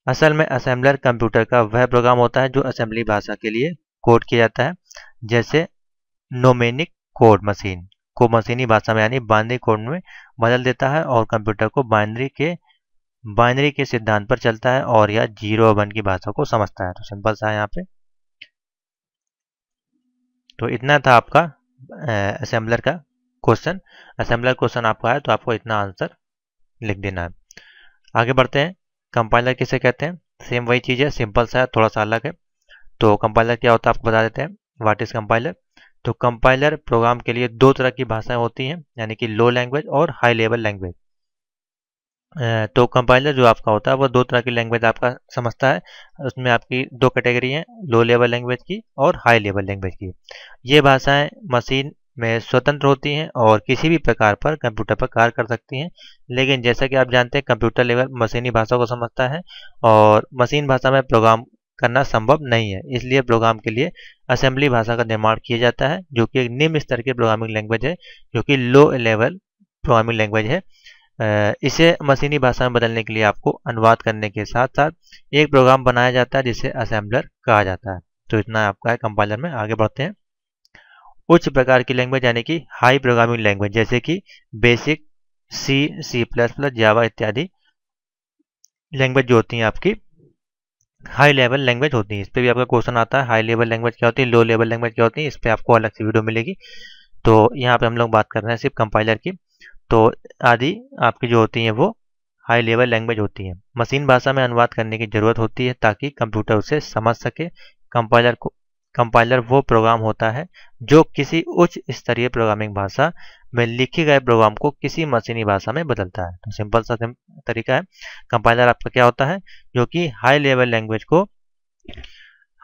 असल में असेंबलर कंप्यूटर का वह प्रोग्राम होता है जो असेंबली भाषा के लिए कोड किया जाता है जैसे नोमेनिक कोड मशीन को मशीनी भाषा में यानी बाइनरी कोड में बदल देता है और कंप्यूटर को बाइनरी के बाइनरी के सिद्धांत पर चलता है और यह जीरो वन की भाषा को समझता है तो सिंपल सा है यहाँ पे तो इतना था आपका असेंबलर का क्वेश्चन असेंबलर क्वेश्चन आपको आया तो आपको इतना आंसर लिख देना है आगे बढ़ते हैं कंपाइलर किसे कहते हैं सेम वही चीज़ है सिंपल सा है थोड़ा सा अलग है तो कंपाइलर क्या होता है आपको बता देते हैं वाट इज़ कंपाइलर तो कंपाइलर प्रोग्राम के लिए दो तरह की भाषाएं होती हैं यानी कि लो लैंग्वेज और हाई लेवल लैंग्वेज तो कंपाइलर जो आपका होता है वो दो तरह की लैंग्वेज आपका समझता है उसमें आपकी दो कैटेगरी हैं लो लेवल लैंग्वेज की और हाई लेवल लैंग्वेज की ये भाषाएं मशीन में स्वतंत्र होती हैं और किसी भी प्रकार पर कंप्यूटर पर कार्य कर सकती हैं लेकिन जैसा कि आप जानते हैं कंप्यूटर लेवल मशीनी भाषा को समझता है और मशीन भाषा में प्रोग्राम करना संभव नहीं है इसलिए प्रोग्राम के लिए असेंबली भाषा का निर्माण किया जाता है जो कि एक निम्न स्तर की प्रोग्रामिंग लैंग्वेज है जो कि लो लेवल प्रोग्रामिंग लैंग्वेज है इसे मशीनी भाषा में बदलने के लिए आपको अनुवाद करने के साथ साथ एक प्रोग्राम बनाया जाता है जिसे असेंबलर कहा जाता है तो इतना आपका है कंपाइलर में आगे बढ़ते हैं उच्च प्रकार की लैंग्वेज यानी कि हाई प्रोग्रामिंग लैंग्वेज जैसे कि basic C C plus plus Java इत्यादि लैंग्वेज जो होती हैं आपकी हाई लेवल लैंग्वेज होती है इस पर भी आपका क्वेश्चन आता है हाई लेवल लैंग्वेज क्या होती है लो लेवल लैंग्वेज क्या होती है इस पर आपको अलग से वीडियो मिलेगी तो यहाँ पे हम लोग बात कर रहे हैं सिर्फ कंपाइलर की तो आदि आपकी जो होती हैं वो हाई लेवल लैंग्वेज होती है मशीन भाषा में अनुवाद करने की ज़रूरत होती है ताकि कंप्यूटर उसे समझ सके कंपाइलर को कंपाइलर वो प्रोग्राम होता है जो किसी उच्च स्तरीय प्रोग्रामिंग भाषा में लिखे गए प्रोग्राम को किसी मशीनी भाषा में बदलता है तो सिंपल सा तरीका है कंपाइलर आपका क्या होता है जो कि हाई लेवल लैंग्वेज को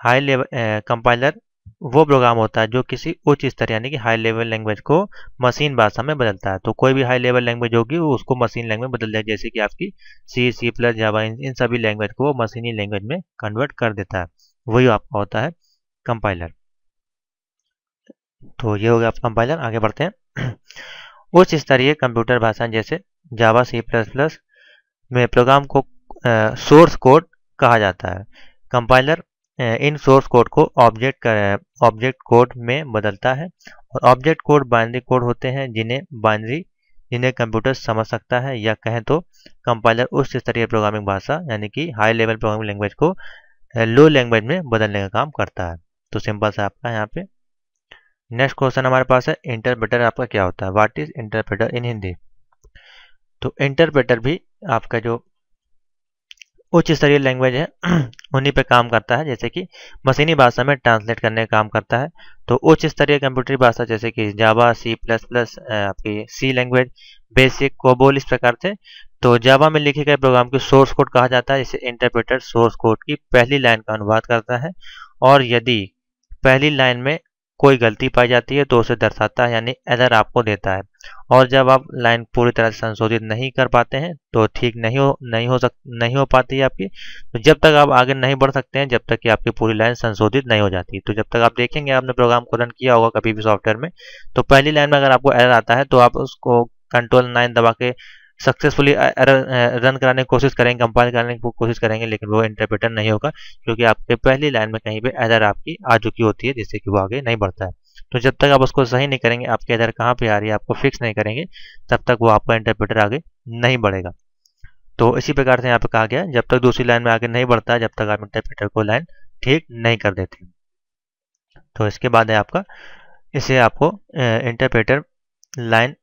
हाई लेवल कंपाइलर वो प्रोग्राम होता है जो किसी उच्च स्तर यानी कि हाई लेवल लैंग्वेज को मशीन भाषा में बदलता है तो कोई भी हाई लेवल लैंग्वेज होगी उसको मशीन लैंग्वेज बदल देगा जैसे कि आपकी सी सी प्लस जावा इन सभी लैंग्वेज को वो मशीनी लैंग्वेज में कन्वर्ट कर देता है वही आपका होता है कंपाइलर तो ये हो गया आपका कंपाइलर आगे बढ़ते हैं उच्च स्तरीय कंप्यूटर भाषा जैसे जावा सी प्लस प्लस में प्रोग्राम को सोर्स कोड कहा जाता है कंपाइलर इन सोर्स कोड को ऑब्जेक्ट ऑब्जेक्ट कोड में बदलता है और ऑब्जेक्ट कोड बाइनरी कोड होते हैं जिन्हें बाइनरी जिन्हें कंप्यूटर समझ सकता है या कहें तो कंपाइलर उस स्तरीय प्रोग्रामिंग भाषा यानी कि हाई लेवल प्रोग्रामिंग लैंग्वेज को लो लैंग्वेज में बदलने का काम करता है तो सिंपल सा आपका यहाँ पे नेक्स्ट क्वेश्चन हमारे पास है इंटरप्रेटर आपका क्या होता है what is interpreter in Hindi तो इंटरप्रेटर भी आपका जो उच्च स्तरीय लैंग्वेज है उन्हीं पर काम करता है जैसे कि मशीनी भाषा में ट्रांसलेट करने का काम करता है तो उच्च स्तरीय कंप्यूटरी भाषा जैसे कि जावा सी प्लस प्लस आपकी सी लैंग्वेज बेसिक कोबोल इस प्रकार से तो जावा में लिखे गए प्रोग्राम को सोर्स कोड कहा जाता है जिसे इंटरप्रेटर सोर्स कोड की पहली लाइन का अनुवाद करता है और यदि पहली लाइन में कोई गलती पाई जाती है तो उसे दर्शाता है यानी एरर आपको देता है और जब आप लाइन पूरी तरह से संशोधित नहीं कर पाते हैं तो ठीक नहीं हो नहीं हो सक नहीं हो पाती है आपकी तो जब तक आप आगे नहीं बढ़ सकते हैं जब तक कि आपकी पूरी लाइन संशोधित नहीं हो जाती तो जब तक आप देखेंगे आपने प्रोग्राम को रन किया होगा कभी भी सॉफ्टवेयर में तो पहली लाइन में अगर आपको एरर आता है तो आप उसको कंट्रोल नाइन दबा के सक्सेसफुली रन uh, uh, कराने की कोशिश करेंगे कंपाइल कराने की कोशिश करेंगे लेकिन वो इंटरप्रेटर नहीं होगा क्योंकि आपके पहली लाइन में कहीं पे एरर आपकी आ चुकी होती है जिससे कि वो आगे नहीं बढ़ता है तो जब तक आप उसको सही नहीं करेंगे आपके एरर कहाँ पे आ रही है आपको फिक्स नहीं करेंगे तब तक वो आपका इंटरप्रेटर आगे नहीं बढ़ेगा तो इसी प्रकार से यहाँ पे कहा गया जब तक दूसरी लाइन में आगे नहीं बढ़ता जब तक आप इंटरप्रेटर को लाइन ठीक नहीं कर देते तो इसके बाद है आपका इसे आपको इंटरप्रेटर uh, लाइन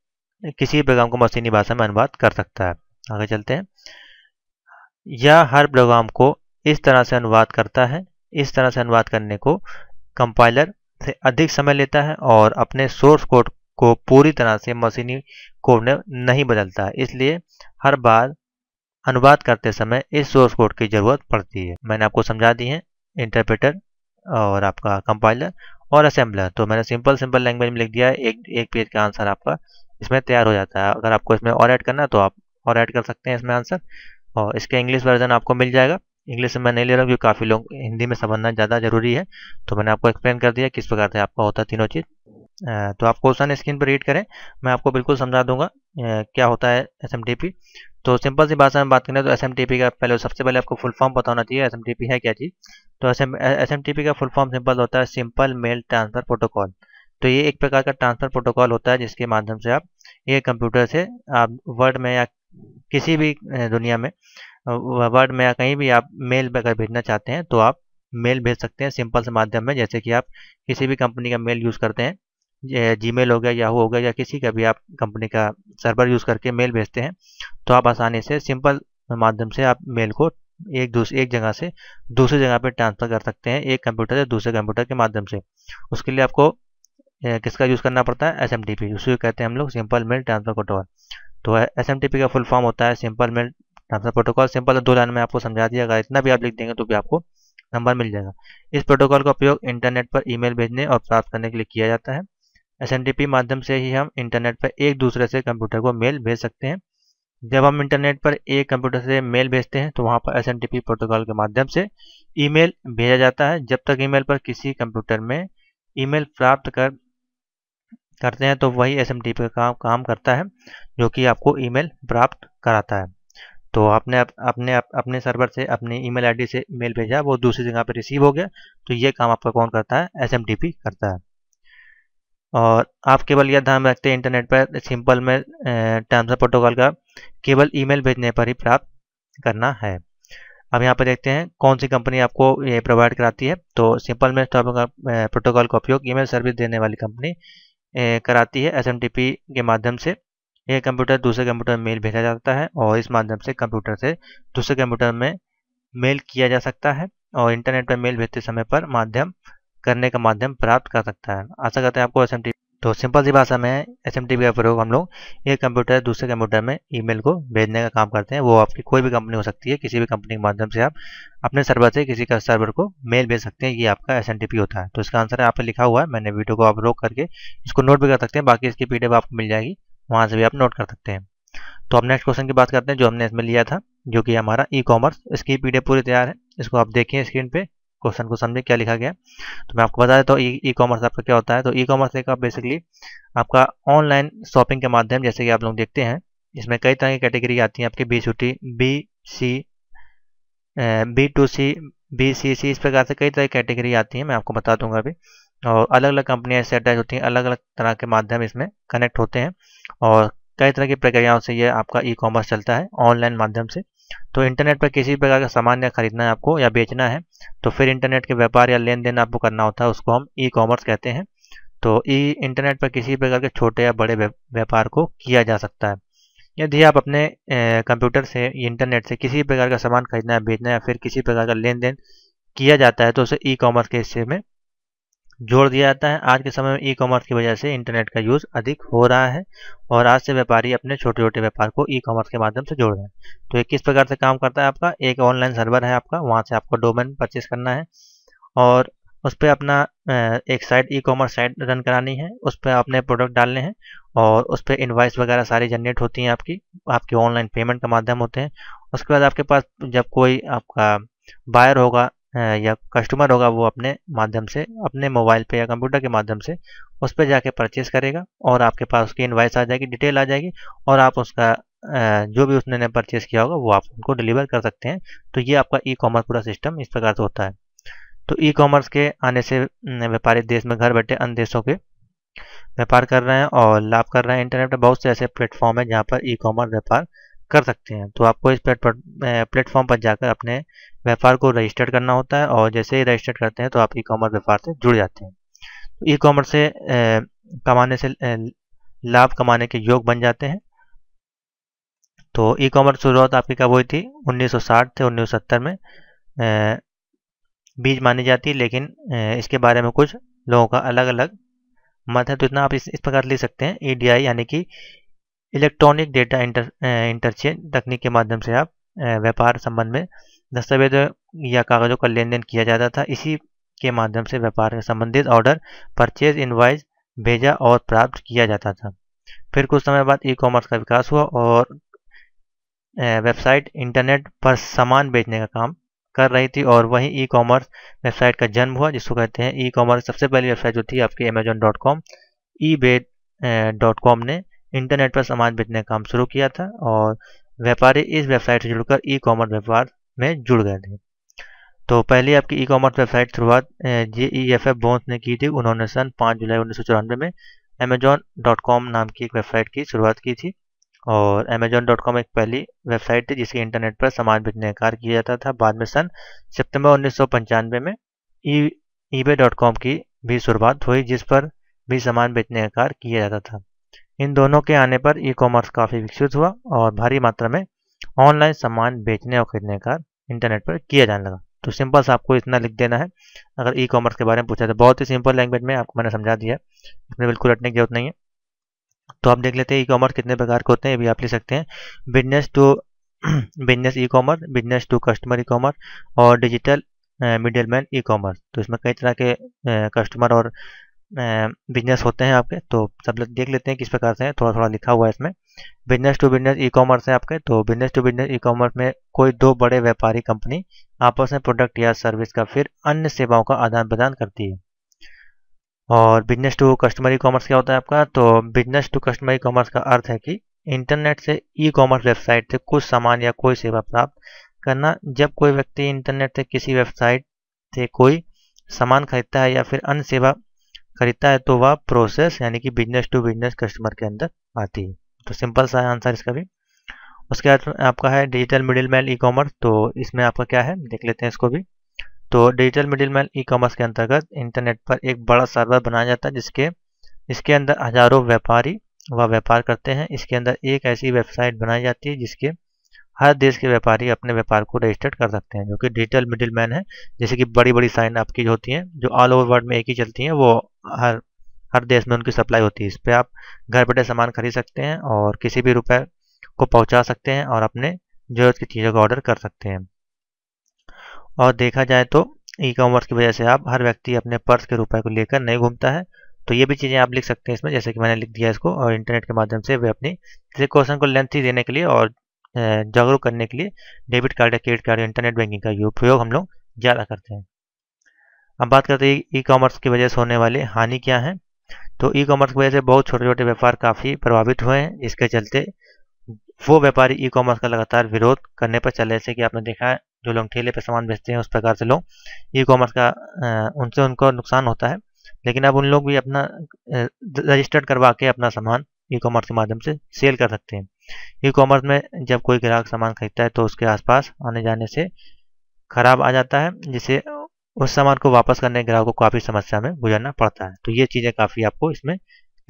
किसी प्रोग्राम को मशीनी भाषा में अनुवाद कर सकता है आगे चलते हैं यह हर प्रोग्राम को इस तरह से अनुवाद करता है इस तरह से अनुवाद करने को कंपाइलर से अधिक समय लेता है और अपने सोर्स कोड को पूरी तरह से मशीनी कोड में नहीं बदलता है इसलिए हर बार अनुवाद करते समय इस सोर्स कोड की ज़रूरत पड़ती है मैंने आपको समझा दी है इंटरप्रेटर और आपका कंपाइलर और असेंबलर तो मैंने सिंपल सिंपल लैंग्वेज में लिख दिया है एक एक पेज का आंसर आपका इसमें तैयार हो जाता है अगर आपको इसमें और ऐड करना है तो आप और ऐड कर सकते हैं इसमें आंसर और इसका इंग्लिश वर्जन आपको मिल जाएगा इंग्लिश में मैं नहीं ले रहा हूँ क्योंकि काफ़ी लोग हिंदी में समझना ज़्यादा जरूरी है तो मैंने आपको एक्सप्लेन कर दिया किस प्रकार से आपका होता है तीनों चीज़ तो आप क्वेश्चन स्क्रीन पर रीड करें मैं आपको बिल्कुल समझा दूंगा क्या होता है एस तो सिंपल सी भाषा में बात करें तो एस का पहले सबसे पहले आपको फुल फॉर्म बताना चाहिए एस है क्या चीज़ तो एस का फुल फॉर्म सिंपल होता है सिंपल मेल ट्रांसफर प्रोटोकॉल तो ये एक प्रकार का ट्रांसफर प्रोटोकॉल होता है जिसके माध्यम से आप ये कंप्यूटर से आप वर्ड में या किसी भी दुनिया में वर्ड में या कहीं भी आप मेल अगर भेजना चाहते हैं तो आप मेल भेज सकते हैं सिंपल से माध्यम में जैसे कि आप किसी भी कंपनी का मेल यूज़ करते हैं जी मेल हो गया याहू हो गया या किसी का भी आप कंपनी का सर्वर यूज़ करके मेल भेजते हैं तो आप आसानी से सिंपल माध्यम से आप मेल को एक दूसरे एक जगह से दूसरी जगह पर ट्रांसफ़र कर सकते हैं एक कंप्यूटर से दूसरे कंप्यूटर के माध्यम से उसके लिए आपको किसका यूज़ करना पड़ता है एस एम टी पी उसी को कहते हैं हम लोग सिंपल मेल ट्रांसफर प्रोटोकॉल तो एस एम टी पी का फुल फॉर्म होता है simple mail transfer protocol simple दो लाइन में आपको समझा दिया अगर इतना भी आप लिख देंगे तो भी आपको नंबर मिल जाएगा इस प्रोटोकॉल का उपयोग इंटरनेट पर मेल भेजने और प्राप्त करने के लिए किया जाता है एस एम टी पी माध्यम से ही हम इंटरनेट पर एक दूसरे से कंप्यूटर को मेल भेज सकते हैं जब हम इंटरनेट पर एक कंप्यूटर से मेल भेजते हैं तो वहाँ पर S M T P protocol के माध्यम से ईमेल भेजा जाता है जब तक ईमेल पर किसी कंप्यूटर में ईमेल प्राप्त कर करते हैं तो वही एस एम टी पी का काम करता है जो कि आपको ईमेल प्राप्त कराता है तो आपने अप, अपने अप, अपने सर्वर से अपने ईमेल आईडी से मेल भेजा वो दूसरी जगह पर रिसीव हो गया तो ये काम आपका कौन करता है एस करता है और आप केवल यह ध्यान रखते हैं इंटरनेट पर सिंपल में ट्रांसफर प्रोटोकॉल का केवल ईमेल भेजने पर ही प्राप्त करना है अब यहाँ पर देखते हैं कौन सी कंपनी आपको ये प्रोवाइड कराती है तो सिंपल में तो प्रोटोकॉल का उपयोग ईमेल सर्विस देने वाली कंपनी कराती है एस के माध्यम से यह कंप्यूटर दूसरे कंप्यूटर में मेल भेजा जाता है और इस माध्यम से कंप्यूटर से दूसरे कंप्यूटर में मेल किया जा सकता है और इंटरनेट पर मेल भेजते समय पर माध्यम करने का माध्यम प्राप्त कर सकता है आशा करते हैं आपको एस तो सिंपल सी भाषा में एस एम का प्रयोग हम लोग एक कंप्यूटर दूसरे कंप्यूटर में ईमेल को भेजने का काम करते हैं वो आपकी कोई भी कंपनी हो सकती है किसी भी कंपनी के माध्यम से आप अपने सर्वर से किसी का सर्वर को मेल भेज सकते हैं ये आपका एस होता है तो इसका आंसर यहाँ पर लिखा हुआ है मैंने वीडियो को आप रोक करके इसको नोट भी कर सकते हैं बाकी इसकी पी आपको मिल जाएगी वहाँ से भी आप नोट कर सकते हैं तो अब नेक्स्ट क्वेश्चन की बात करते हैं जो हमने इसमें लिया था जो कि हमारा ई कॉमर्स इसकी पी पूरी तैयार है इसको आप देखें स्क्रीन पर क्वेश्चन क्वेश्चन में क्या लिखा गया तो मैं आपको बता देता हूँ ई कॉमर्स आपका क्या होता है तो ई कॉमर्स एक बेसिकली आपका ऑनलाइन शॉपिंग के माध्यम जैसे कि आप लोग देखते हैं इसमें कई तरह की कैटेगरी आती है आपकी बी छुट्टी B C B to C B C C इस प्रकार से कई तरह की कैटेगरी आती है मैं आपको बता दूंगा अभी और अलग अलग कंपनियां इससे अटैच होती हैं अलग अलग तरह के माध्यम इसमें कनेक्ट होते हैं और कई तरह की प्रक्रियाओं से ये आपका ई कॉमर्स चलता है ऑनलाइन माध्यम से तो इंटरनेट पर किसी प्रकार का सामान या खरीदना है आपको या बेचना है तो फिर इंटरनेट के व्यापार या लेन देन आपको करना होता है उसको हम ई कॉमर्स कहते हैं तो ई इंटरनेट पर किसी प्रकार के छोटे या बड़े व्यापार को किया जा सकता है यदि आप अपने कंप्यूटर से इंटरनेट से किसी प्रकार का सामान खरीदना है बेचना है या फिर किसी प्रकार का लेन देन किया जाता है तो उसे ई कॉमर्स के हिस्से में जोड़ दिया जाता है आज के समय में ई कॉमर्स की वजह से इंटरनेट का यूज़ अधिक हो रहा है और आज से व्यापारी अपने छोटे छोटे व्यापार को ई कॉमर्स के माध्यम से जोड़ रहे हैं तो ये किस प्रकार से काम करता है आपका एक ऑनलाइन सर्वर है आपका वहाँ से आपको डोमेन परचेस करना है और उस पर अपना एक site e commerce site run करानी है उस पर अपने प्रोडक्ट डालने हैं और उस पर इन्वाइस वगैरह सारी जनरेट होती हैं आपकी आपके ऑनलाइन पेमेंट का माध्यम होते हैं उसके बाद आपके पास जब कोई आपका बायर होगा या कस्टमर होगा वो अपने माध्यम से अपने मोबाइल पे या कंप्यूटर के माध्यम से उस पर जाके परचेस करेगा और आपके पास उसकी इन्वाइस आ जाएगी डिटेल आ जाएगी और आप उसका जो भी उसने परचेस किया होगा वो आप उनको डिलीवर कर सकते हैं तो ये आपका ई कॉमर्स पूरा सिस्टम इस प्रकार से होता है तो ई कॉमर्स के आने से व्यापारी देश में घर बैठे अन्य देशों के व्यापार कर रहे हैं और लाभ कर रहे हैं इंटरनेट पर बहुत से ऐसे प्लेटफॉर्म है जहाँ पर ई कॉमर्स व्यापार कर सकते हैं तो आपको इस प्लेटफॉर्म पर जाकर अपने व्यापार को रजिस्टर्ड करना होता है और जैसे ही रजिस्टर्ड करते हैं तो आप ई कॉमर्स व्यापार से जुड़ जाते हैं तो ई कॉमर्स से कमाने से लाभ कमाने के योग बन जाते हैं तो ई कॉमर्स शुरुआत आपकी कब हुई थी 1960 से 1970 में बीज मानी जाती है लेकिन इसके बारे में कुछ लोगों का अलग अलग मत है तो इतना आप इस, इस प्रकार ले सकते हैं ई e यानी कि इलेक्ट्रॉनिक डेटा इंटर इंटरचेंज तकनीक के माध्यम से आप व्यापार संबंध में दस्तावेजों या कागजों का लेन देन किया जाता था इसी के माध्यम से व्यापार से संबंधित ऑर्डर परचेज इनवाइस भेजा और प्राप्त किया जाता था फिर कुछ समय बाद ई कॉमर्स का विकास हुआ और वेबसाइट इंटरनेट पर सामान बेचने का काम कर रही थी और वहीं ई कॉमर्स वेबसाइट का जन्म हुआ जिसको कहते हैं ई कॉमर्स सबसे पहली वेबसाइट जो थी आपकी Amazon dot com e dot com ने इंटरनेट पर सामान बेचने का काम शुरू किया था और व्यापारी इस वेबसाइट से जुड़कर ई कॉमर्स व्यापार में जुड़ गए थे तो पहले आपकी ई कॉमर्स वेबसाइट शुरुआत जे ई एफ एफ बोन्स ने की थी उन्होंने सन पाँच जुलाई उन्नीस सौ चौरानवे में अमेजोन डॉट कॉम नाम की एक वेबसाइट की शुरुआत की थी और अमेजोन डॉट कॉम एक पहली वेबसाइट थी जिसके इंटरनेट पर सामान बेचने का कार्य किया जाता था बाद में सन सितंबर उन्नीस सौ पंचानवे में ई बे डॉट कॉम की भी शुरुआत हुई जिस पर भी सामान बेचने का कार्य किया जाता था इन दोनों के आने पर ई कॉमर्स काफ़ी विकसित हुआ और भारी मात्रा में ऑनलाइन सामान बेचने और खरीदने का इंटरनेट पर किया जाने लगा तो सिंपल सा आपको इतना लिख देना है अगर ई कॉमर्स के बारे में पूछा तो बहुत ही सिंपल लैंग्वेज में आपको मैंने समझा दिया इसमें बिल्कुल रटने की जरूरत नहीं है तो आप देख लेते हैं ई कॉमर्स कितने प्रकार के होते हैं ये भी आप ले सकते हैं business to business e commerce business to customer e commerce और digital middle man e commerce तो इसमें कई तरह के कस्टमर eh, और बिजनेस होते हैं आपके तो सब लोग देख लेते हैं किस प्रकार से थोड़ा थोड़ा लिखा हुआ है इसमें business to business e commerce है आपके तो business to business e commerce में कोई दो बड़े व्यापारी कंपनी आपस में प्रोडक्ट या सर्विस का फिर अन्य सेवाओं का आदान प्रदान करती है और business to customer e commerce क्या होता है आपका तो business to customer e commerce का अर्थ है कि इंटरनेट से ई कॉमर्स वेबसाइट से कुछ सामान या कोई सेवा प्राप्त करना जब कोई व्यक्ति इंटरनेट से किसी वेबसाइट से कोई सामान खरीदता है या फिर अन्य सेवा खरीदता है तो वह प्रोसेस यानी कि बिजनेस टू बिजनेस कस्टमर के अंदर आती है तो सिंपल सा आंसर इसका भी उसके बाद आपका है digital middle man e commerce तो इसमें आपका क्या है देख लेते हैं इसको भी तो digital middle man e commerce के अंतर्गत इंटरनेट पर एक बड़ा सर्वर बनाया जाता है जिसके इसके अंदर हजारों व्यापारी वह व्यापार करते हैं इसके अंदर एक ऐसी वेबसाइट बनाई जाती है जिसके हर देश के व्यापारी अपने व्यापार को रजिस्टर्ड कर सकते हैं जो कि डिजिटल मिडिल मैन है जैसे कि बड़ी बड़ी साइन अप की होती हैं जो ऑल ओवर वर्ल्ड में एक ही चलती हैं वो हर हर देश में उनकी सप्लाई होती है इस पर आप घर बैठे सामान खरीद सकते हैं और किसी भी रुपए को पहुंचा सकते हैं और अपने जरूरत की चीज़ों का ऑर्डर कर सकते हैं और देखा जाए तो ई कॉमर्स की वजह से आप हर व्यक्ति अपने पर्स के रुपए को लेकर नहीं घूमता है तो ये भी चीज़ें आप लिख सकते हैं इसमें जैसे कि मैंने लिख दिया इसको और इंटरनेट के माध्यम से वे अपनी जैसे क्वेश्चन को लेंथ ही देने के लिए और जागरूक करने के लिए डेबिट कार्ड या क्रेडिट कार्ड या इंटरनेट बैंकिंग का उपयोग हम लोग ज़्यादा करते हैं अब बात करते हैं ई कॉमर्स की वजह से होने वाले हानि क्या है तो ई कॉमर्स की वजह से बहुत छोटे छोटे व्यापार काफ़ी प्रभावित हुए हैं इसके चलते वो व्यापारी ई कॉमर्स का लगातार विरोध करने पर चले जैसे कि आपने देखा है जो लोग ठेले पर सामान बेचते हैं उस प्रकार से लोग ई कॉमर्स का उनसे उनको नुकसान होता है लेकिन अब उन लोग भी अपना रजिस्टर्ड करवा के अपना सामान ई कॉमर्स के माध्यम से सेल कर सकते हैं ई कॉमर्स में जब कोई ग्राहक सामान खरीदता है तो उसके आसपास आने जाने से खराब आ जाता है जिससे उस सामान को वापस करने ग्राहक को काफ़ी समस्या में गुजरना पड़ता है तो ये चीज़ें काफ़ी आपको इसमें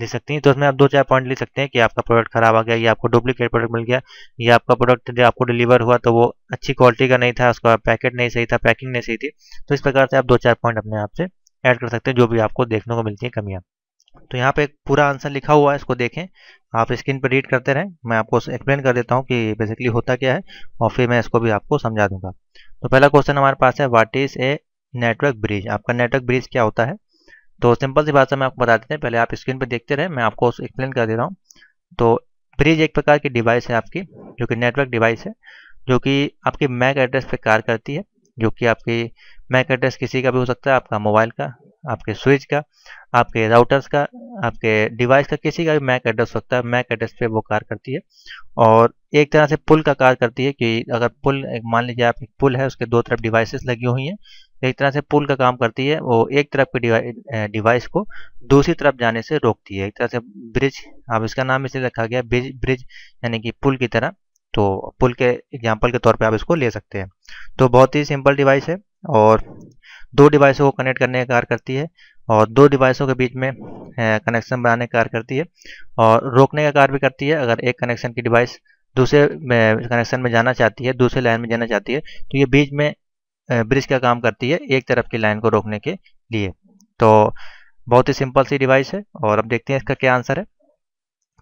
ले सकती हैं तो इसमें आप दो चार पॉइंट ले सकते हैं कि आपका प्रोडक्ट खराब आ गया या आपको डुप्लीकेट प्रोडक्ट मिल गया या आपका प्रोडक्ट जो आपको डिलीवर हुआ तो वो अच्छी क्वालिटी का नहीं था उसका पैकेट नहीं सही था पैकिंग नहीं सही थी तो इस प्रकार से आप दो चार पॉइंट अपने आप से ऐड कर सकते हैं जो भी आपको देखने को मिलती है कमियाँ तो यहाँ पे पूरा आंसर लिखा हुआ है इसको देखें आप स्क्रीन पर रीड करते रहें मैं आपको एक्सप्लेन कर देता हूँ कि बेसिकली होता क्या है और फिर मैं इसको भी आपको समझा दूंगा तो पहला क्वेश्चन हमारे पास है what is a network bridge आपका नेटवर्क ब्रिज क्या होता है तो सिंपल सी बात से मैं आपको बता देते हैं पहले आप स्क्रीन पर देखते रहें मैं आपको एक्सप्लेन कर दे रहा हूँ तो ब्रिज एक प्रकार की डिवाइस है आपकी जो कि नेटवर्क डिवाइस है जो कि आपके मैक एड्रेस पर कार करती है जो कि आपकी मैक एड्रेस किसी का भी हो सकता है आपका मोबाइल का आपके स्विच का आपके राउटर्स का आपके डिवाइस का किसी का भी मैक एड्रेस सकता है मैक एड्रेस पे वो कार्य करती है और एक तरह से पुल का कार्य करती है कि अगर पुल मान लीजिए आप एक पुल है उसके दो तरफ डिवाइसेस लगी हुई हैं एक तरह से पुल का काम करती है वो एक तरफ के डिवाइस को दूसरी तरफ जाने से रोकती है एक तरह से ब्रिज अब इसका नाम इसलिए रखा गया ब्रिज ब्रिज यानी कि पुल की तरह तो पुल के एग्जाम्पल के तौर पे आप इसको ले सकते हैं तो बहुत ही सिंपल डिवाइस है और दो डिवाइसों को कनेक्ट करने का कार्य करती है और दो डिवाइसों के बीच में कनेक्शन बनाने का कार्य करती है और रोकने का कार्य भी करती है अगर एक कनेक्शन की डिवाइस दूसरे कनेक्शन में जाना चाहती है दूसरे लाइन में जाना चाहती है तो ये बीच में ब्रिज का काम करती है एक तरफ की लाइन को रोकने के लिए तो बहुत ही सिंपल सी डिवाइस है और अब देखते हैं इसका क्या आंसर है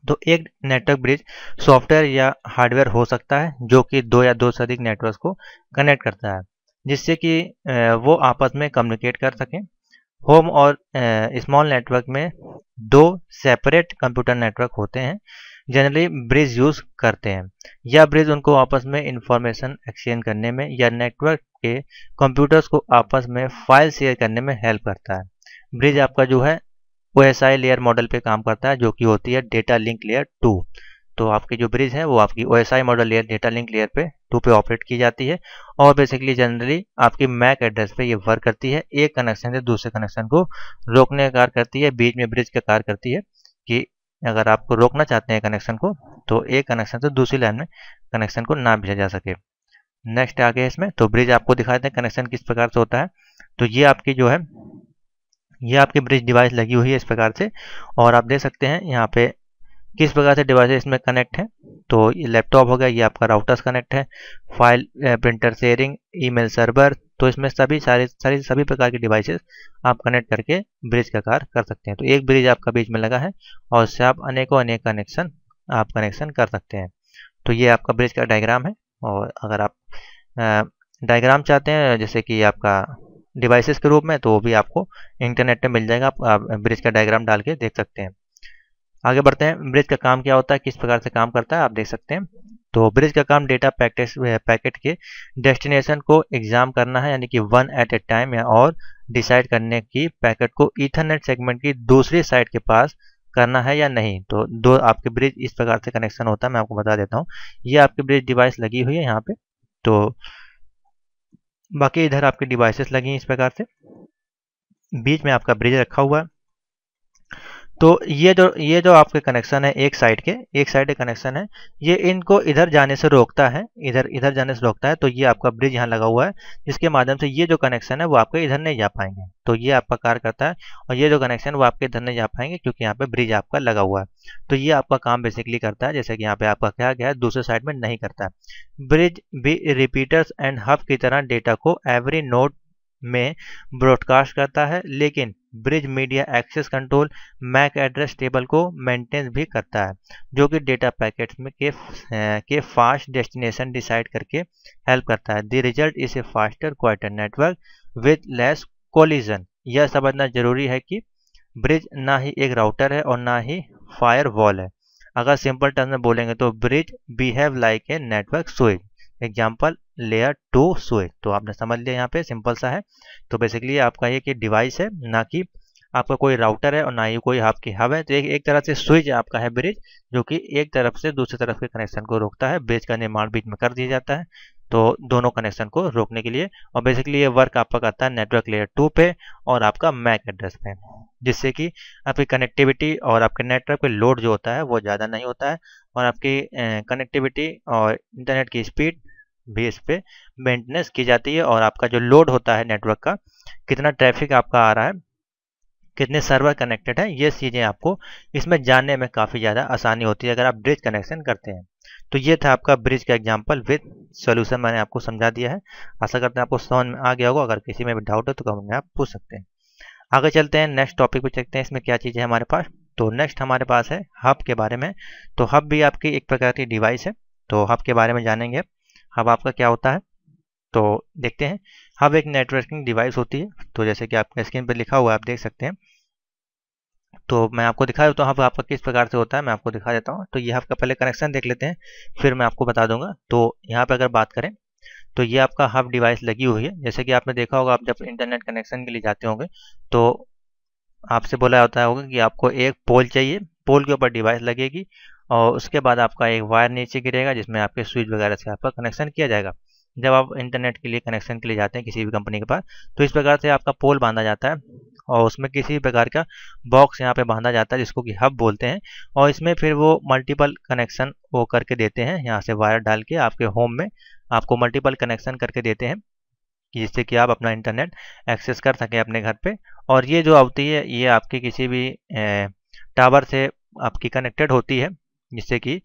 तो एक नेटवर्क ब्रिज सॉफ्टवेयर या हार्डवेयर हो सकता है जो कि दो या दो से अधिक नेटवर्क को कनेक्ट करता है जिससे कि वो आपस में कम्युनिकेट कर सकें होम और स्मॉल नेटवर्क में दो सेपरेट कंप्यूटर नेटवर्क होते हैं जनरली ब्रिज यूज़ करते हैं या ब्रिज उनको आपस में इंफॉर्मेशन एक्सचेंज करने में या नेटवर्क के कंप्यूटर्स को आपस में फाइल शेयर करने में हेल्प करता है ब्रिज आपका जो है वो एस आई लेयर मॉडल पे काम करता है जो कि होती है डेटा लिंक लेयर टू तो आपकी जो ब्रिज है वो आपकी O S I model layer data link layer पे टू पे ऑपरेट की जाती है और बेसिकली जनरली आपकी मैक एड्रेस पे ये वर्क करती है एक कनेक्शन से दूसरे कनेक्शन को रोकने का कार्य करती है बीच में ब्रिज का कार्य करती है कि अगर आपको रोकना चाहते हैं कनेक्शन को तो एक कनेक्शन से दूसरी लाइन में कनेक्शन को ना भेजा जा सके नेक्स्ट आगे इसमें तो ब्रिज आपको दिखा देते हैं कनेक्शन किस प्रकार से होता है तो ये आपकी जो है ये आपकी ब्रिज डिवाइस लगी हुई है इस प्रकार से और आप देख सकते हैं यहाँ पे किस प्रकार से डिवाइस इसमें कनेक्ट है तो ये लैपटॉप हो गया ये आपका राउटर्स कनेक्ट है file printer sharing email server तो इसमें सभी सारे सारी सभी प्रकार के डिवाइसेस आप कनेक्ट करके ब्रिज का कार्य कर सकते हैं तो एक ब्रिज आपका बीच में लगा है और उससे आप अनेकों अनेक कनेक्शन आप कनेक्शन कर सकते हैं तो ये आपका ब्रिज का डायग्राम है और अगर आप डायग्राम चाहते हैं जैसे कि आपका डिवाइसेस के रूप में तो वो भी आपको इंटरनेट पे मिल जाएगा आप ब्रिज का डायग्राम डाल के देख सकते हैं आगे बढ़ते हैं ब्रिज का काम क्या होता है किस प्रकार से काम करता है आप देख सकते हैं तो ब्रिज का काम डेटा पैकेट पैकेट के डेस्टिनेशन को एग्जाम करना है यानी कि वन एट ए टाइम और डिसाइड करने की पैकेट को इथरनेट सेगमेंट की दूसरी साइड के पास करना है या नहीं तो दो आपके ब्रिज इस प्रकार से कनेक्शन होता है मैं आपको बता देता हूँ ये आपके ब्रिज डिवाइस लगी हुई है यहाँ पे तो बाकी इधर आपके डिवाइसेस लगे हैं इस प्रकार से बीच में आपका ब्रिज रखा हुआ है तो ये जो ये जो आपके कनेक्शन है एक साइड के एक साइड के कनेक्शन है ये इनको इधर जाने से रोकता है इधर इधर जाने से रोकता है तो ये आपका ब्रिज यहाँ लगा हुआ है जिसके माध्यम से ये जो कनेक्शन है वो आपके इधर नहीं जा पाएंगे तो ये आपका कार्य करता है और ये जो कनेक्शन है वो आपके इधर नहीं जा पाएंगे क्योंकि यहाँ पे ब्रिज आपका लगा हुआ है तो ये आपका काम बेसिकली करता है जैसे कि यहाँ पे आपका क्या गया है दूसरे साइड में नहीं करता है ब्रिज भी रिपीटर्स एंड हफ की तरह डेटा को एवरी नोट में ब्रॉडकास्ट करता है लेकिन bridge media access control MAC address table को मेंटेन भी करता है जो कि डेटा पैकेट्स में के के फास्ट डेस्टिनेशन डिसाइड करके हेल्प करता है the result is a faster quarter network with less collision यह समझना जरूरी है कि ब्रिज ना ही एक राउटर है और ना ही फायर वॉल है अगर सिंपल टर्म में बोलेंगे तो bridge behave like a network switch example layer two so तो आपने समझ लिया यहाँ पे सिंपल सा है तो बेसिकली आपका ये कि डिवाइस है ना कि आपका कोई राउटर है और ना ही कोई आपकी हब है तो एक एक तरह से स्विच आपका है ब्रिज जो कि एक तरफ से दूसरी तरफ के कनेक्शन को रोकता है ब्रिज का निर्माण बीच में कर दिया जाता है तो दोनों कनेक्शन को रोकने के लिए और बेसिकली ये वर्क आपका करता है नेटवर्क लेयर टू पे और आपका मैक एड्रेस पे जिससे कि आपकी कनेक्टिविटी और आपके नेटवर्क पे लोड जो होता है वो ज़्यादा नहीं होता है और आपकी कनेक्टिविटी और इंटरनेट की स्पीड बेस पे मेंटेनेंस की जाती है और आपका जो लोड होता है नेटवर्क का कितना ट्रैफिक आपका आ रहा है कितने सर्वर कनेक्टेड हैं ये चीज़ें आपको इसमें जानने में काफ़ी ज़्यादा आसानी होती है अगर आप ब्रिज कनेक्शन करते हैं तो ये था आपका ब्रिज का एग्जाम्पल विथ सोल्यूशन मैंने आपको समझा दिया है आशा करते हैं आपको समझ में आ गया होगा अगर किसी में भी डाउट हो तो कमेंट में आप पूछ सकते हैं आगे चलते हैं नेक्स्ट टॉपिक पर चलते हैं इसमें क्या चीज़ें हमारे पास तो नेक्स्ट हमारे पास है हब के बारे में तो हब भी आपकी एक प्रकार की डिवाइस है तो हब के बारे में जानेंगे अब आपका क्या होता है तो देखते हैं हब एक नेटवर्किंग डिवाइस होती है तो जैसे कि आपके स्क्रीन पर लिखा हुआ आप देख सकते हैं तो मैं आपको दिखा देता हूँ हब आपका किस प्रकार से होता है मैं आपको दिखा देता हूँ तो ये हब का पहले कनेक्शन देख लेते हैं फिर मैं आपको बता दूंगा तो यहाँ पर अगर बात करें तो ये आपका हब डिवाइस लगी हुई है जैसे कि आपने देखा होगा आप जब इंटरनेट कनेक्शन के लिए जाते होंगे तो आपसे बोला जाता होगा कि आपको एक पोल चाहिए पोल के ऊपर डिवाइस लगेगी और उसके बाद आपका एक वायर नीचे गिरेगा जिसमें आपके स्विच वगैरह से आपका कनेक्शन किया जाएगा जब आप इंटरनेट के लिए कनेक्शन के लिए जाते हैं किसी भी कंपनी के पास तो इस प्रकार से आपका पोल बांधा जाता है और उसमें किसी भी प्रकार का बॉक्स यहाँ पे बांधा जाता है जिसको कि हब बोलते हैं और इसमें फिर वो मल्टीपल कनेक्शन वो करके देते हैं यहाँ से वायर डाल के आपके होम में आपको मल्टीपल कनेक्शन करके देते हैं जिससे कि आप अपना इंटरनेट एक्सेस कर सकें अपने घर पर और ये जो आती है ये आपकी किसी भी टावर से आपकी कनेक्टेड होती है जिससे कि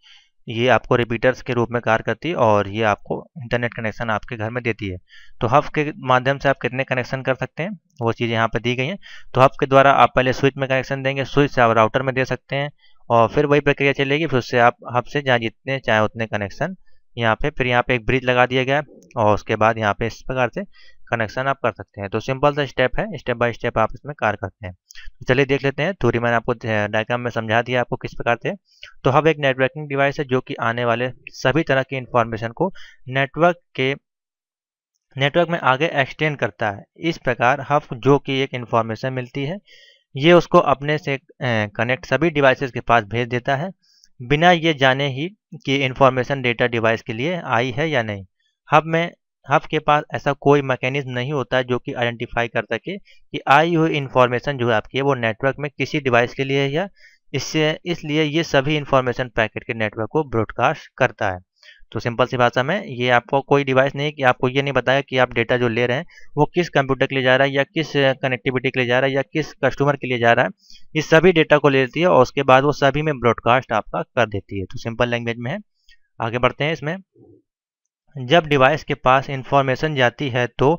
ये आपको रिपीटर्स के रूप में कार्य करती है और ये आपको इंटरनेट कनेक्शन आपके घर में देती है तो हफ के माध्यम से आप कितने कनेक्शन कर सकते हैं वो चीज़ यहाँ पर दी गई है तो हफ के द्वारा आप पहले स्विच में कनेक्शन देंगे स्विच से आप राउटर में दे सकते हैं और फिर वही प्रक्रिया चलेगी फिर उससे आप हफ से जहाँ जितने चाहे उतने कनेक्शन यहाँ पे फिर यहाँ पे एक ब्रिज लगा दिया गया है और उसके बाद यहाँ पे इस प्रकार से कनेक्शन आप कर सकते हैं तो सिंपल सा स्टेप है स्टेप बाय स्टेप आप इसमें कार्य करते हैं तो चलिए देख लेते हैं थोड़ी मैंने आपको डायग्राम में समझा दिया आपको किस प्रकार से तो हब एक नेटवर्किंग डिवाइस है जो कि आने वाले सभी तरह की इंफॉर्मेशन को नेटवर्क के नेटवर्क में आगे एक्सटेंड करता है इस प्रकार हब जो कि एक इंफॉर्मेशन मिलती है ये उसको अपने से कनेक्ट सभी डिवाइसेस के पास भेज देता है बिना ये जाने ही कि इन्फॉर्मेशन डेटा डिवाइस के लिए आई है या नहीं हब में हब के पास ऐसा कोई मैकेनिज्म नहीं होता है जो कि आइडेंटिफाई कर सके कि आई हुई इन्फॉर्मेशन जो है आपकी है वो नेटवर्क में किसी डिवाइस के लिए है या इससे इसलिए ये सभी इन्फॉर्मेशन पैकेट के नेटवर्क को ब्रॉडकास्ट करता है तो सिंपल सी भाषा में ये आपको कोई डिवाइस नहीं कि आपको ये नहीं बताया कि आप डेटा जो ले रहे हैं वो किस कंप्यूटर के लिए जा रहा है या किस कनेक्टिविटी के लिए जा रहा है या किस कस्टमर के लिए जा रहा है ये सभी डेटा को ले लेती है और उसके बाद वो सभी में ब्रॉडकास्ट आपका कर देती है तो सिंपल लैंग्वेज में है आगे बढ़ते हैं इसमें जब डिवाइस के पास इंफॉर्मेशन जाती है तो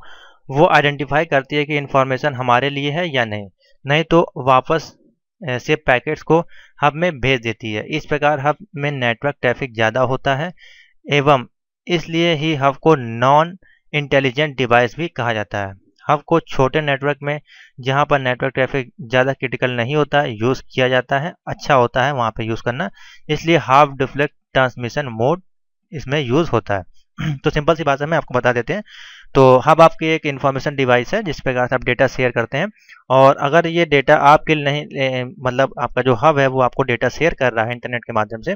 वो आइडेंटिफाई करती है कि इंफॉर्मेशन हमारे लिए है या नहीं नहीं तो वापस से पैकेट्स को हब में भेज देती है इस प्रकार हब में नेटवर्क ट्रैफिक ज़्यादा होता है एवं इसलिए ही हब को नॉन इंटेलिजेंट डिवाइस भी कहा जाता है हब को छोटे नेटवर्क में जहाँ पर नेटवर्क ट्रैफिक ज़्यादा क्रिटिकल नहीं होता है यूज़ किया जाता है अच्छा होता है वहाँ पर यूज़ करना इसलिए हाफ डिफ्लेक्ट ट्रांसमिशन मोड इसमें यूज़ होता है तो सिंपल सी बात है मैं आपको बता देते हैं तो हब आपके एक इन्फॉर्मेशन डिवाइस है जिस प्रकार से आप डेटा शेयर करते हैं और अगर ये डेटा आपके लिए नहीं मतलब आपका जो हब है वो आपको डेटा शेयर कर रहा है इंटरनेट के माध्यम से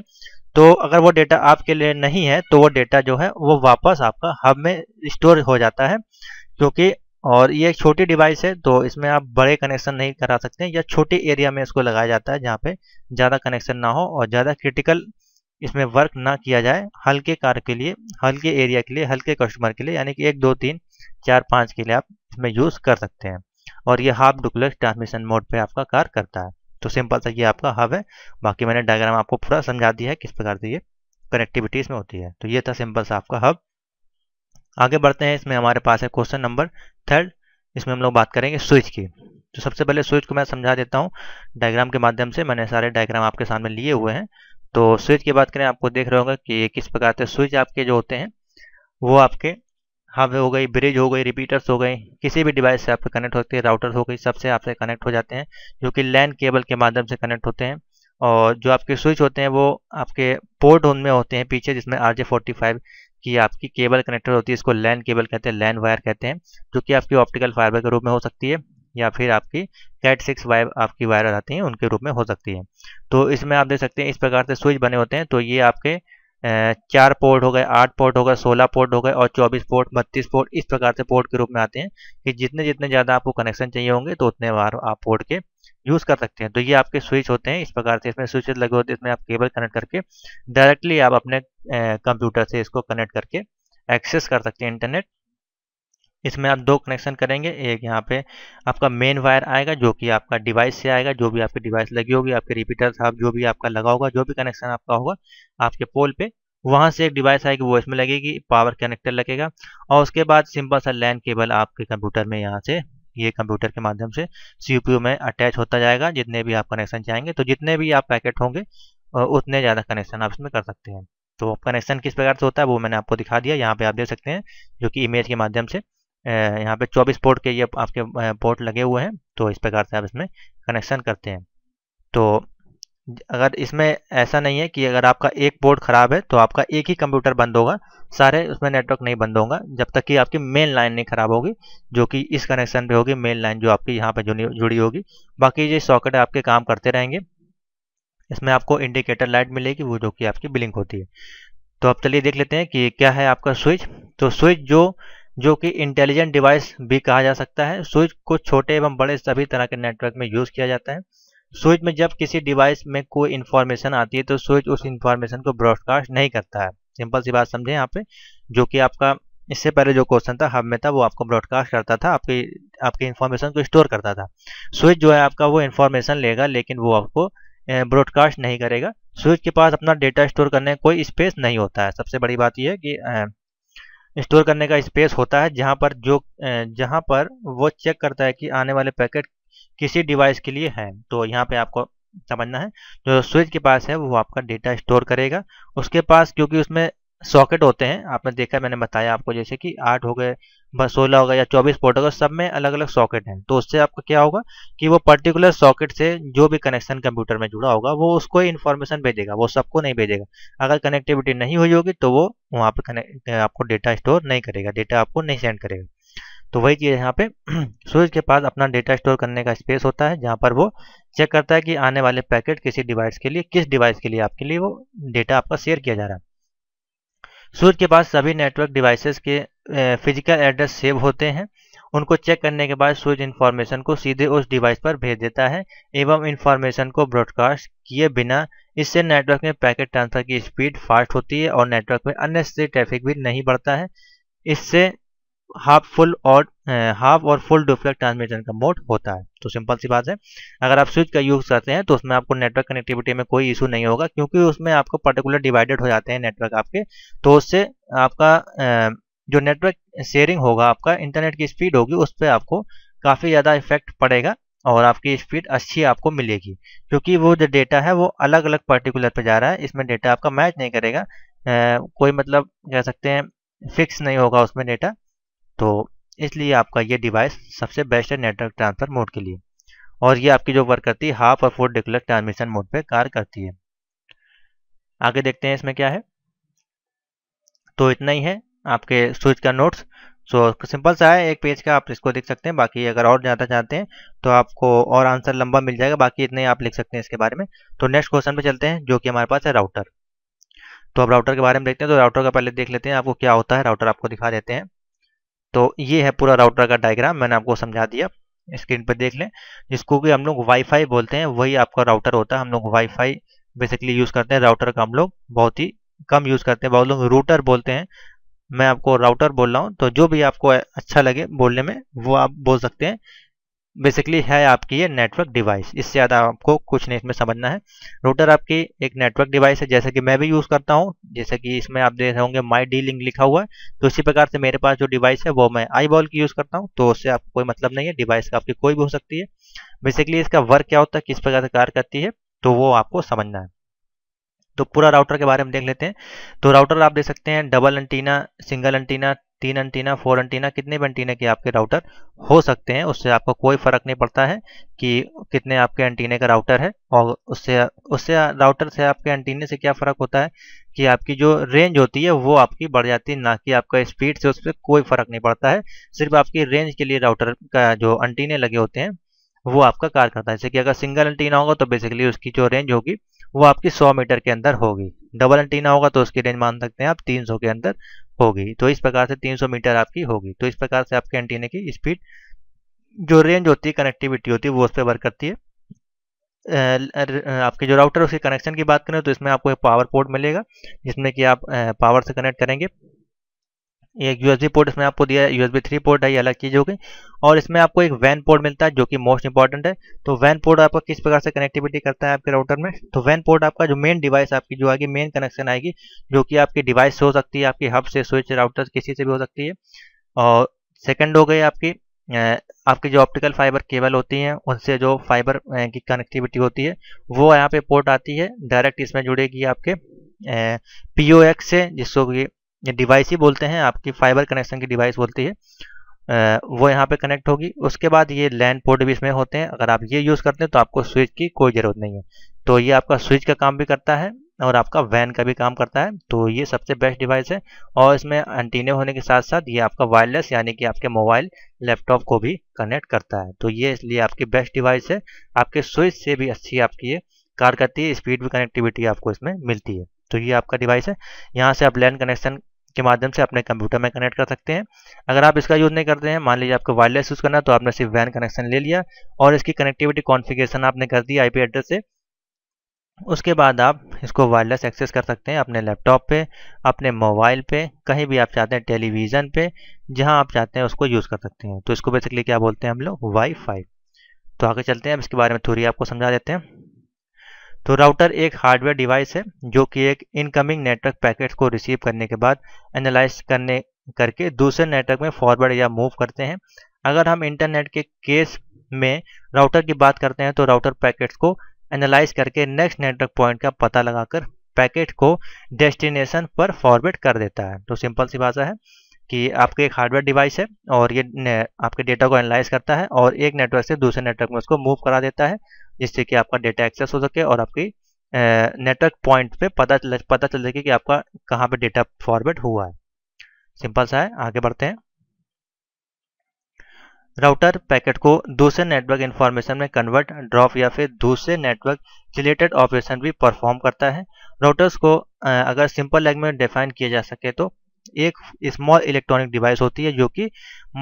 तो अगर वो डेटा आपके लिए नहीं है तो वो डेटा जो है वो वापस आपका हब में स्टोर हो जाता है क्योंकि और ये एक छोटी डिवाइस है तो इसमें आप बड़े कनेक्शन नहीं करा सकते या छोटे एरिया में इसको लगाया जाता है जहाँ पे ज़्यादा कनेक्शन ना हो और ज़्यादा क्रिटिकल इसमें वर्क ना किया जाए हल्के कार के लिए हल्के एरिया के लिए हल्के कस्टमर के लिए यानी कि एक दो तीन चार पाँच के लिए आप इसमें यूज़ कर सकते हैं और ये हाफ डुप्लेक्स ट्रांसमिशन मोड पे आपका कार करता है तो सिंपल सा ये आपका हब है बाकी मैंने डायग्राम आपको पूरा समझा दिया है किस प्रकार से ये कनेक्टिविटी इसमें होती है तो ये था सिंपल सा आपका हब आगे बढ़ते हैं इसमें हमारे पास है क्वेश्चन नंबर थर्ड इसमें हम लोग बात करेंगे स्विच की तो सबसे पहले स्विच को मैं समझा देता हूँ डायग्राम के माध्यम से मैंने सारे डायग्राम आपके सामने लिए हुए हैं तो स्विच की बात करें आपको देख रहे होंगे कि किस प्रकार से स्विच आपके जो होते हैं वो आपके हब हो गई ब्रिज हो गई रिपीटर्स हो गए किसी भी डिवाइस से आपके कनेक्ट होते हैं राउटर हो गई सबसे आपसे कनेक्ट हो जाते हैं जो कि लैन केबल के माध्यम से कनेक्ट होते हैं और जो आपके स्विच होते हैं वो आपके पोर्ट उनमें होते हैं पीछे जिसमें आर जे फोर्टी फाइव की आपकी केबल कनेक्टेड होती है इसको लैन केबल कहते हैं लैन वायर कहते हैं जो कि आपकी ऑप्टिकल फाइबर के रूप में हो सकती है या फिर आपकी कैट सिक्स वाइब आपकी वायरल आती हैं उनके रूप में हो सकती है तो इसमें आप देख सकते हैं इस प्रकार से स्विच बने होते हैं तो ये आपके चार पोर्ट हो गए आठ पोर्ट हो गए सोलह पोर्ट हो गए और चौबीस पोर्ट बत्तीस पोर्ट इस प्रकार से पोर्ट के रूप में आते हैं कि जितने जितने ज़्यादा आपको कनेक्शन चाहिए होंगे तो उतने बार आप पोर्ट के यूज़ कर सकते हैं तो ये आपके स्विच होते हैं इस प्रकार से इसमें स्विचेज लगे होते हैं इसमें आप केबल कनेक्ट करके डायरेक्टली आप अपने कंप्यूटर से इसको कनेक्ट करके एक्सेस कर सकते हैं इंटरनेट इसमें आप दो कनेक्शन करेंगे एक यहाँ पे आपका मेन वायर आएगा जो कि आपका डिवाइस से आएगा जो भी आपकी डिवाइस लगी होगी आपके रिपीटर साहब जो भी आपका लगा होगा जो भी कनेक्शन आपका होगा आपके पोल पे वहाँ से एक डिवाइस आएगी वो इसमें लगेगी पावर कनेक्टर लगेगा और उसके बाद सिंपल सा लैन केबल आपके कंप्यूटर में यहाँ से ये कंप्यूटर के माध्यम से सीपीयू में अटैच होता जाएगा जितने भी आप कनेक्शन चाहेंगे तो जितने भी आप पैकेट होंगे उतने ज़्यादा कनेक्शन आप इसमें कर सकते हैं तो कनेक्शन किस प्रकार से होता है वो मैंने आपको दिखा दिया यहाँ पे आप देख सकते हैं जो कि इमेज के माध्यम से यहाँ पे 24 पोर्ट के ये आपके पोर्ट लगे हुए हैं तो इस प्रकार से आप इसमें कनेक्शन करते हैं तो अगर इसमें ऐसा नहीं है कि अगर आपका एक पोर्ट ख़राब है तो आपका एक ही कंप्यूटर बंद होगा सारे उसमें नेटवर्क नहीं बंद होगा जब तक कि आपकी मेन लाइन नहीं ख़राब होगी जो कि इस कनेक्शन पे होगी मेन लाइन जो आपकी यहाँ पे जुड़ी होगी बाकी ये सॉकेट आपके काम करते रहेंगे इसमें आपको इंडिकेटर लाइट मिलेगी वो जो कि आपकी बिलिंग होती है तो अब चलिए देख लेते हैं कि क्या है आपका स्विच तो स्विच जो जो कि इंटेलिजेंट डिवाइस भी कहा जा सकता है स्विच को छोटे एवं बड़े सभी तरह के नेटवर्क में यूज़ किया जाता है स्विच में जब किसी डिवाइस में कोई इन्फॉर्मेशन आती है तो स्विच उस इन्फॉर्मेशन को ब्रॉडकास्ट नहीं करता है सिंपल सी बात समझें यहाँ पे जो कि आपका इससे पहले जो क्वेश्चन था हब में था वो आपको ब्रॉडकास्ट करता था आपकी आपकी इन्फॉर्मेशन को स्टोर करता था स्विच जो है आपका वो इन्फॉर्मेशन लेगा लेकिन वो आपको ब्रॉडकास्ट नहीं करेगा स्विच के पास अपना डेटा स्टोर करने का कोई स्पेस नहीं होता है सबसे बड़ी बात यह है कि स्टोर करने का स्पेस होता है जहाँ पर जो जहाँ पर वो चेक करता है कि आने वाले पैकेट किसी डिवाइस के लिए है तो यहाँ पे आपको समझना है जो स्विच के पास है वो आपका डेटा स्टोर करेगा उसके पास क्योंकि उसमें सॉकेट होते हैं आपने देखा मैंने बताया आपको जैसे कि आठ हो गए सोलह हो गए या चौबीस पोर्ट हो गए सब में अलग अलग सॉकेट हैं तो उससे आपका क्या होगा कि वो पर्टिकुलर सॉकेट से जो भी कनेक्शन कंप्यूटर में जुड़ा होगा वो उसको इन्फॉर्मेशन भेजेगा वो सबको नहीं भेजेगा अगर कनेक्टिविटी नहीं हुई होगी तो वो वहाँ पर आपको डेटा स्टोर नहीं करेगा डेटा आपको नहीं सेंड करेगा तो वही चीज़ यहाँ पे स्विच के पास अपना डेटा स्टोर करने का स्पेस होता है जहाँ पर वो चेक करता है कि आने वाले पैकेट किसी डिवाइस के लिए किस डिवाइस के लिए आपके लिए वो डेटा आपका शेयर किया जा रहा है सूट के बाद सभी नेटवर्क डिवाइसेस के फिजिकल एड्रेस सेव होते हैं उनको चेक करने के बाद स्विच इन्फॉर्मेशन को सीधे उस डिवाइस पर भेज देता है एवं इन्फॉर्मेशन को ब्रॉडकास्ट किए बिना इससे नेटवर्क में पैकेट ट्रांसफर की स्पीड फास्ट होती है और नेटवर्क में अननेसेसरी ट्रैफिक भी नहीं बढ़ता है इससे हाफ फुल और हाफ और फुल डुप्लेक्स ट्रांसमिशन का मोड होता है तो सिंपल सी बात है अगर आप स्विच का यूज़ करते हैं तो उसमें आपको नेटवर्क कनेक्टिविटी में कोई इशू नहीं होगा क्योंकि उसमें आपको पर्टिकुलर डिवाइडेड हो जाते हैं नेटवर्क आपके तो उससे आपका eh, जो नेटवर्क शेयरिंग होगा आपका इंटरनेट की स्पीड होगी उस पर आपको काफ़ी ज़्यादा इफेक्ट पड़ेगा और आपकी स्पीड अच्छी आपको मिलेगी क्योंकि वो जो डेटा है वो अलग अलग पर्टिकुलर पर जा रहा है इसमें डेटा आपका मैच नहीं करेगा eh, कोई मतलब कह सकते हैं फिक्स नहीं होगा उसमें डेटा तो इसलिए आपका ये डिवाइस सबसे बेस्ट है नेटवर्क ट्रांसफर मोड के लिए और ये आपकी जो वर्क करती है हाफ और फोर डिक्लर ट्रांसमिशन मोड पे कार्य करती है आगे देखते हैं इसमें क्या है तो इतना ही है आपके स्विच का नोट्स सो सिंपल सा है एक पेज का आप इसको देख सकते हैं बाकी अगर और ज़्यादा चाहते हैं तो आपको और आंसर लंबा मिल जाएगा बाकी इतने आप लिख सकते हैं इसके बारे में तो नेक्स्ट क्वेश्चन पे चलते हैं जो कि हमारे पास है राउटर तो अब राउटर के बारे में देखते हैं तो राउटर का पहले देख लेते हैं आपको क्या होता है राउटर आपको दिखा देते हैं तो ये है पूरा राउटर का डायग्राम मैंने आपको समझा दिया स्क्रीन पर देख लें जिसको कि हम लोग वाईफाई बोलते हैं वही आपका राउटर होता है हम लोग वाईफाई बेसिकली यूज़ करते हैं राउटर का हम लोग बहुत ही कम यूज़ करते हैं बहुत लोग रूटर बोलते हैं मैं आपको राउटर बोल रहा हूँ तो जो भी आपको अच्छा लगे बोलने में वो आप बोल सकते हैं बेसिकली है आपकी ये नेटवर्क डिवाइस इससे ज़्यादा आपको कुछ नहीं इसमें समझना है रूटर आपकी एक नेटवर्क डिवाइस है जैसे कि मैं भी यूज़ करता हूँ जैसे कि इसमें आप देख रहे होंगे माई डी लिंक लिखा हुआ है तो इसी प्रकार से मेरे पास जो डिवाइस है वो मैं आई बॉल की यूज़ करता हूँ तो उससे आपको कोई मतलब नहीं है डिवाइस आपकी कोई भी हो सकती है बेसिकली इसका वर्क क्या होता है किस प्रकार से कार्य करती है तो वो आपको समझना है तो पूरा राउटर के बारे में देख लेते हैं तो राउटर आप देख सकते हैं डबल एंटीना सिंगल एंटीना तीन एंटीना फोर एंटीना कितने भी एंटीना के आपके राउटर हो सकते हैं उससे आपको कोई फर्क नहीं पड़ता है कि कितने आपके एंटीने का राउटर है और उससे उससे राउटर से आपके एंटीने से क्या फर्क होता है कि आपकी जो रेंज होती है वो आपकी बढ़ जाती है ना कि आपका स्पीड से उस पर कोई फर्क नहीं पड़ता है सिर्फ आपकी रेंज के लिए राउटर का जो एंटीने लगे होते हैं वो आपका कार्य करता है जैसे कि अगर सिंगल एंटीना होगा तो बेसिकली उसकी जो रेंज होगी वो आपकी 100 मीटर के अंदर होगी डबल एंटीना होगा तो उसकी रेंज मान सकते हैं आप 300 के अंदर होगी तो इस प्रकार से 300 मीटर आपकी होगी तो इस प्रकार से आपके एंटीने की स्पीड जो रेंज होती है कनेक्टिविटी होती है वो उस पर वर्क करती है आपके जो राउटर उसके कनेक्शन की बात करें तो इसमें आपको एक पावर पोर्ट मिलेगा जिसमें कि आप पावर से कनेक्ट करेंगे एक यूएसबी पोर्ट इसमें आपको दिया है यूएसबी थ्री पोर्ट है ये अलग चीज़ हो गई और इसमें आपको एक वैन पोर्ट मिलता है जो कि मोस्ट इंपॉर्टेंट है तो वैन पोर्ट आपका किस प्रकार से कनेक्टिविटी करता है आपके राउटर में तो वैन पोर्ट आपका जो मेन डिवाइस आपकी जो आएगी मेन कनेक्शन आएगी जो कि आपकी डिवाइस से हो सकती है आपकी हब से स्विच राउटर किसी से भी हो सकती है और सेकेंड हो गई आपकी आपकी जो ऑप्टिकल फाइबर केबल होती हैं उनसे जो फाइबर की कनेक्टिविटी होती है वो यहाँ पे पोर्ट आती है डायरेक्ट इसमें जुड़ेगी आपके पी एक्स से जिसको कि ये डिवाइस ही बोलते हैं आपकी फाइबर कनेक्शन की डिवाइस बोलती है वो यहाँ पे कनेक्ट होगी उसके बाद ये लैंड पोर्ट भी इसमें होते हैं अगर आप ये यूज़ करते हैं तो आपको स्विच की कोई ज़रूरत नहीं है तो ये आपका स्विच का काम भी करता है और आपका वैन का भी काम करता है तो ये सबसे बेस्ट डिवाइस है और इसमें एंटीने होने के साथ साथ ये आपका वायरलेस यानी कि आपके मोबाइल लैपटॉप को भी कनेक्ट करता है तो ये इसलिए आपकी बेस्ट डिवाइस है आपके स्विच से भी अच्छी आपकी ये कार करती है स्पीड भी कनेक्टिविटी आपको इसमें मिलती है तो ये आपका डिवाइस है यहाँ से आप लैंड कनेक्शन के माध्यम से अपने कंप्यूटर में कनेक्ट कर सकते हैं अगर आप इसका यूज़ नहीं करते हैं मान लीजिए आपको वायरलेस यूज़ करना तो आपने सिर्फ वैन कनेक्शन ले लिया और इसकी कनेक्टिविटी कॉन्फ़िगरेशन आपने कर दी आईपी एड्रेस से उसके बाद आप इसको वायरलेस एक्सेस कर सकते हैं अपने लैपटॉप पे अपने मोबाइल पे कहीं भी आप चाहते हैं टेलीविज़न पे जहां आप चाहते हैं उसको यूज़ कर सकते हैं तो इसको बेसिकली क्या बोलते हैं हम लोग वाई तो आगे चलते हैं अब इसके बारे में थोड़ी आपको समझा देते हैं तो राउटर एक हार्डवेयर डिवाइस है जो कि एक इनकमिंग नेटवर्क पैकेट को रिसीव करने के बाद एनालाइज करने करके दूसरे नेटवर्क में फॉरवर्ड या मूव करते हैं अगर हम इंटरनेट के केस में राउटर की बात करते हैं तो राउटर पैकेट्स को एनालाइज करके नेक्स्ट नेटवर्क पॉइंट का पता लगाकर पैकेट को डेस्टिनेशन पर फॉरवर्ड कर देता है तो सिंपल सी भाषा है कि आपके एक हार्डवेयर डिवाइस है और ये आपके डेटा को एनालाइज करता है और एक नेटवर्क से दूसरे नेटवर्क में उसको मूव करा देता है जिससे कि आपका डेटा एक्सेस हो सके और आपकी नेटवर्क पॉइंट पे पता चल पता चल सके कि आपका कहाँ पे डेटा फॉरवर्ड हुआ है सिंपल सा है आगे बढ़ते हैं राउटर पैकेट को दूसरे नेटवर्क इंफॉर्मेशन में कन्वर्ट ड्रॉप या फिर दूसरे नेटवर्क रिलेटेड ऑपरेशन भी परफॉर्म करता है राउटर्स को अगर सिंपल लैंग्वेज में डिफाइन किया जा सके तो एक स्मॉल इलेक्ट्रॉनिक डिवाइस होती है जो कि